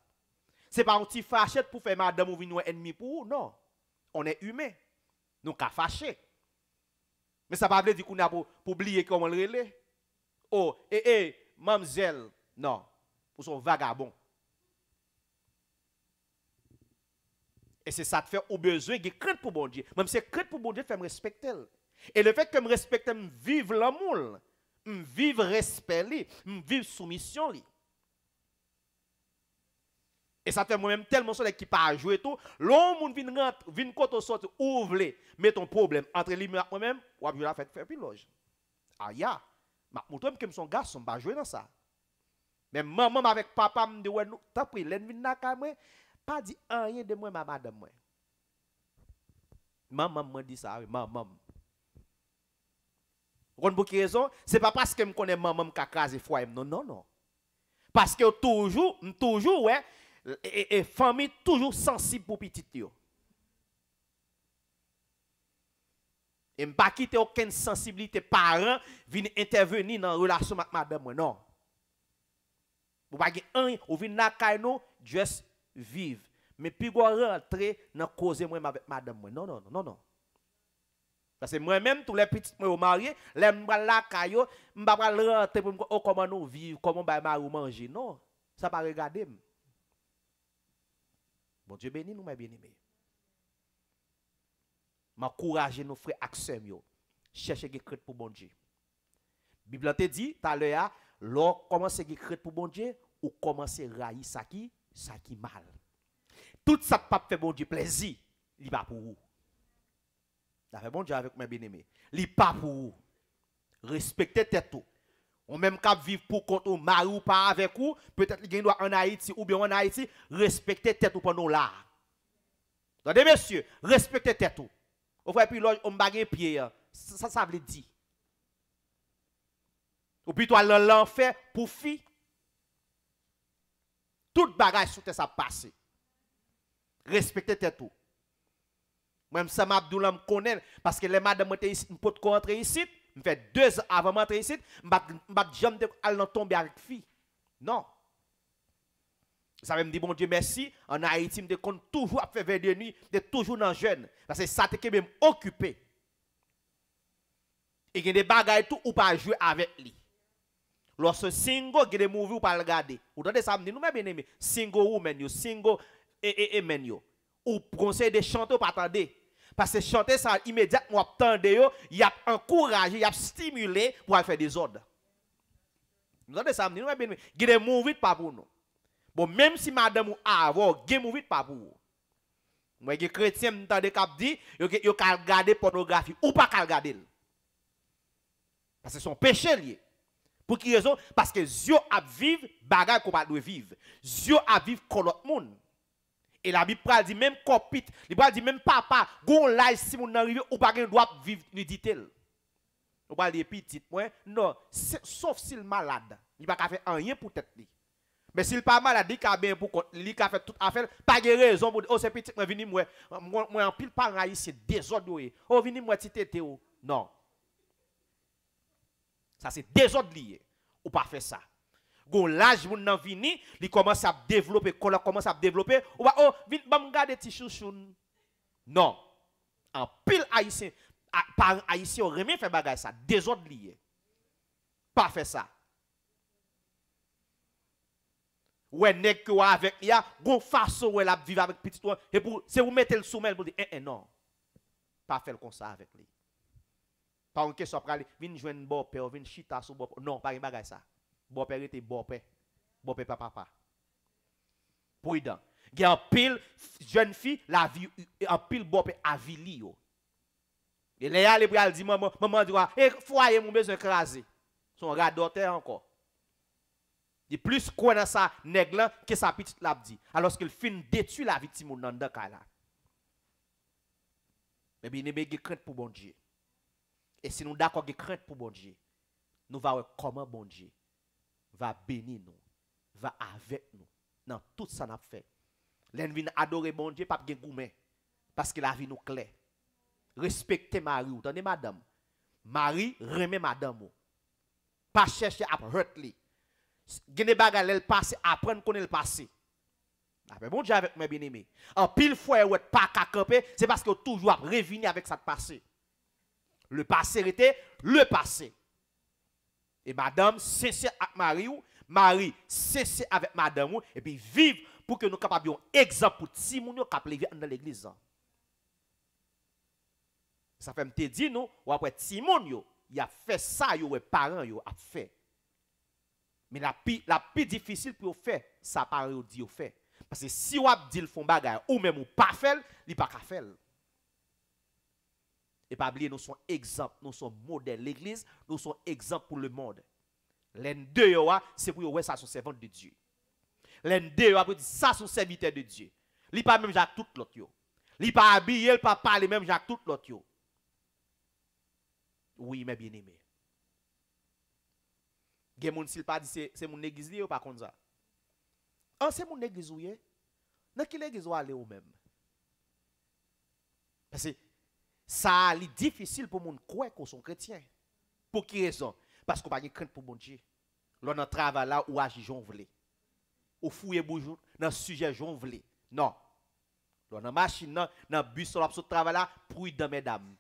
Ce n'est pas un petit fâchette pour faire madame ou venir ennemi pour vous. Non. On est humain. Nous sommes fâchés. Mais ça ne veut pas dire qu'on a pour, oublier comment le est. Oh, eh, eh, mamzelle. Non. Vous êtes vagabond. Et c'est ça qui fait au besoin de crainte pour bon Dieu. Même si crainte pour bon Dieu fait me respecter. Et le fait que me respecte, me vive l'amour, me vive respect, me vive soumission. Et ça fait moi-même tellement soleil qui pas jouer tout. L'homme vient rentrer, vient côté sortir, ouvre met ton problème entre lui et moi-même, ou à la fête faire piloge. Ah ya, ma montre que son garçon pas jouer dans ça. Mais maman avec papa me dit ouais, t'as pris l'envie n'a pas dit rien de moi ma madame moi. Maman m'a dit ça, maman. Vous avez raison, c'est pas parce que je connais maman qui a crasé foi. non, non, non. Parce que toujours, toujours, ouais, et, la famille toujours sensible pour petit yo. Et pas quitter aucune sensibilité parent viennent intervenir dans relation avec madame non. Vous pas un ou la nous vivre. Mais puis vous rentrer dans la moi avec madame non non non non. Parce que moi-même, tous les petits, moi, au les ne la caillou, rentrer pour oh, comment nous vivre comment manger. Non, ça va regarder. Bon Dieu béni, nous, mes bien-aimés. M'encourager nos frères et sœurs, chercher des crêtes pour bon Dieu. La Bible te dit, tout à l'heure, lorsque commence à crête pour bon Dieu, ou commence à railler ça qui, ça qui mal. Tout ça pas fait bon Dieu plaisir, il pas pour vous. Ça fait bon Dieu avec mes bien-aimés. Il pas pour vous. Respectez tête tout. On même cap vivre pour contre, ou mari ou pas avec ou, peut-être qu'il doit en Haïti ou bien en Haïti, respecter tête ou nous là. Attendez, messieurs, respectez tête ou. Au vrai, puis on bague pied, hein. ça, ça veut dire. Ou puis toi, l'enfer pour fi. Tout bagage sous ça passe. respectez tête ou. Même ça, Abdoulam connaît, parce que les madame ici, ne peuvent pas rentrer ici me fait deux ans avant d'entrer ici, je ne jamais aller tomber avec fille. Non. Ça me dit, bon Dieu, merci. En Haïti, je compte toujours à faire de nuit, de toujours dans jeune. Parce que ça, qui même occupé. Et il y a des bagages tout ou pas jouer avec lui. Lorsque single, il y a des movies ou pas regarder. Ou dans des samedis, nous, bien aimé, single woman, single et, et, et, Ou conseil de chanter ou pas attendre. Parce que chanter ça immédiatement, attendez, il a encouragé, il y a stimulé pour faire des ordres. Nous entendez ça, nous bien aimé. Il des pas pour nous. Bon, même si madame ou avoir, il des pas pour nous. Moi, les chrétiens, nous entendez cap dit, ils ont la pornographie ou pas regarder. Parce que c'est son péché lié. Pour qui raison? Parce que Dieu a vivre, bagaille qu'on pas vivre. Dieu a vivre comme monde. Et la Bible dit même copite, il pral dit même papa, gon l'âge si mon arrivé ou pas gain droit vivre nudité. Ou parle les petites moi. Non, sauf s'il malade, il pas faire rien pour tête li. Mais s'il pas malade, il a bien pour compte, il a fait toute affaire, pas de raison pour oh c'est petit moi venir moi, moi en pile par haïtien désordre. Oh venir moi petit tété Non. Ça c'est désordre lié. Ou pas faire ça. Gou laj moun nan vini, li komanse ap devlope, kola komanse ap devlope, ou ba ou, oh, vil bam gade ti chou choun. Non. An pil ayise, par ayise ou reme fè bagay sa, dezot liye. Pa fè sa. Ou e nek ou avek ya, gou faso ou el ap vive avek piti touan, e se ou mette l soumel pou di, e, e, non. Pa fè l konsa avek li. Par anke so pra li, vin jwen bo pe, vin chita sou bo pe, non, par e bagay sa. Bon père était bon père. Bon père papa. Prudent. Il y a un pile jeune fille, la vie, un pile bon père avili yo. Et là, les pour dit maman, maman dit, et eh, foyer, mon besoin écrasé. Son radoteur encore. Il plus quoi dans sa nègre que sa petite l'a dit. Alors qu'il fin détruit la victime dans le cas là. Mais bien, il y crainte pour bon Dieu. Et si nous d'accord, qui crainte pour bon Dieu. Nous va voir comment bon Dieu va bénir nous, va avec nous dans tout ça n'a fait. L'ennemi d'adorer bon Dieu pas de goumen parce que la vie nous clair. Respectez Marie, vous tenez madame. Marie remet madame. Pas chercher à hurt Gene elle passé, apprendre qu'on le passé. Après ah ben, bon Dieu avec mes bien-aimés. En pile fois ou pas qu'à c'est parce que toujours à revenir avec ça passé. Le passé était le passé. Et madame, cessez avec Marie, ou, Marie, cessez avec madame, et puis vive pour que nous capables un exemple pour si nous qui dans l'église. Hein. Ça fait me dire nous, ou après Timon, il a fait ça, yo, parents, yo, a fait. Mais la plus la difficile pour faire, ça paraît au dit fait. Parce que si on dit le font bagarre ou même ou pas fait, il pas qu'à faire. Et pas oublier, nous sommes exemple, nous sommes modèle. L'église, nous sommes exemple pour le monde. Les deux, ah, c'est pour eux ça sont servante de Dieu. Les deux, ah, pour dire, ça sont serviteurs de Dieu. Li pas même Jacques tout l'autre. Li pas habillé, il pas parler même Jacques tout l'autre. Oui, mes bien-aimés. Gen moun s'il pas dit c'est mon église li ou pas comme ça. Ah, c'est mon église ou yé. Dans quelle église ou aller ou même? Parce que ça est difficile pour monde croire qu'on sont chrétiens. Pour qui raison Parce qu'on pas de crainte pour bon Dieu. L'on a travail là ou agit jonglé. Au fouiller bonjour dans sujet jonglé. Non. L'on a machine dans dans bus on a travail là prudent mesdames.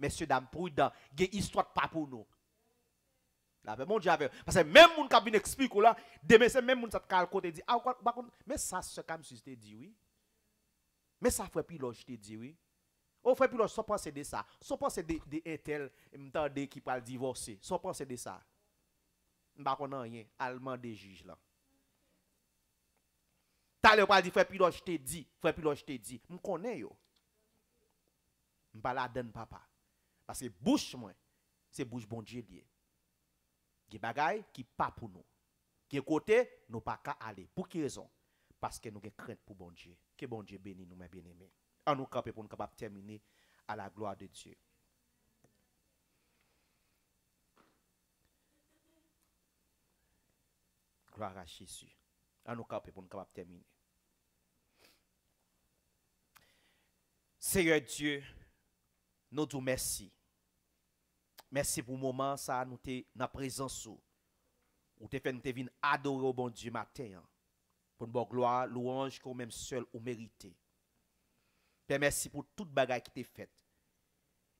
Messieurs dames prudent, une histoire pas pour nous. Ben, Parce que même mon qui explique là, demain c'est même qui ça te dit ah mais ça c'est comme si te dit oui. Mais ça fait plus loge te dit oui. Ou fèpilò, sou panse de sa? Sou panse de etel, mtande ki pal divorse? Sou panse de sa? Mba konan yè, alman de jige lan. Talè, ou pal di fèpilò, jte di, fèpilò, jte di. M konen yo. M pala den papa. Pase bouche mwen, se bouche bon diye liye. Ki bagay, ki pa pou nou. Ki kote, nou pa ka ale. Pou ki rezon? Pase ke nou gen kren pou bon diye. Ki bon diye beni nou men ben eme. En nous caper pour nous capables terminer à la gloire de Dieu. Gloire à Jésus. En nous caper pour nous terminer. Seigneur Dieu, nous te merci. Merci pour le moment, ça nous te la présence ou. te fait nous te adorer au bon Dieu matin. Hein, pour nous bonne gloire, louange, qu'on même seul ou mérité merci pour toute bagaille qui t'est faite.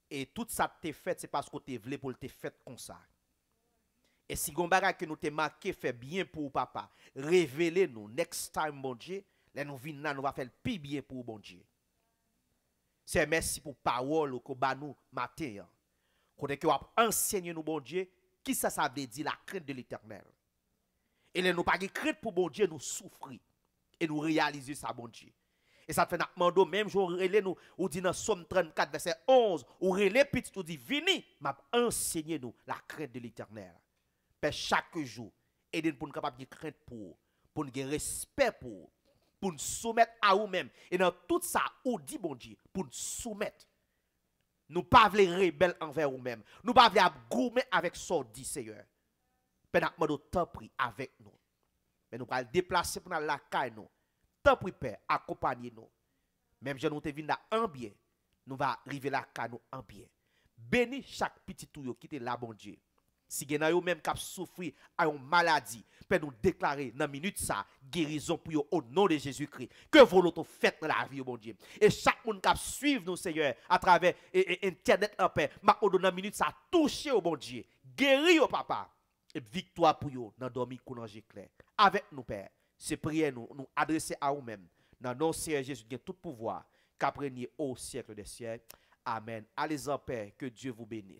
Et tout ça t'est fait, c'est parce que t'es voulu pour t'es fait comme ça. Et si gon que nous t'es marqué fait bien pour papa, révélez-nous next time bon Dieu, là nous venons nous va faire plus bien pour bon Dieu. C'est merci pour parole que ba nous matin. Hein. Qu'on que enseigner nous bon Dieu, qui ça ça veut dire la crainte de l'Éternel. Et là nous pas de crainte pour bon Dieu, nous souffrir et nous réaliser ça bon Dieu. E sa fè na kman do mèm joun rele nou ou di nan Somme 34 verset 11. Ou rele pit ou di vini map enseigne nou la kred de l'iterner. Pè chak jou eden pou nou kapap nye kred pou. Pou nou gen respè pou. Pou nou soumet a ou mèm. E nan tout sa ou di bon di pou nou soumet. Nou pa vle rebel anver ou mèm. Nou pa vle ap goumen avèk so di seyo. Pè na kman do te pri avèk nou. Pè nou pral deplase pou nan lakay nou. pour Père, accompagnez-nous. Même si nous te là en bien, nous va arriver là un nous en bien. Bénis chaque petit tout qui est là, bon Dieu. Si vous avez même qui souffrir à une maladie, peut nous déclarer dans une minute ça, guérison pour au nom de Jésus-Christ. Que l'autre faites dans la vie, bon Dieu. Et chaque monde qui suit nous, Seigneur, à travers Internet en Père, ma dans la minute ça, toucher au bon Dieu. Guérir au papa. Et victoire pour vous dans dormi clair. Avec nous, Père. Ces prières nous, nous adresser à nous-mêmes. Dans nos Seigneur Jésus, qui tout pouvoir, Qu'appreniez au siècle des siècles. Amen. Allez en paix, que Dieu vous bénisse.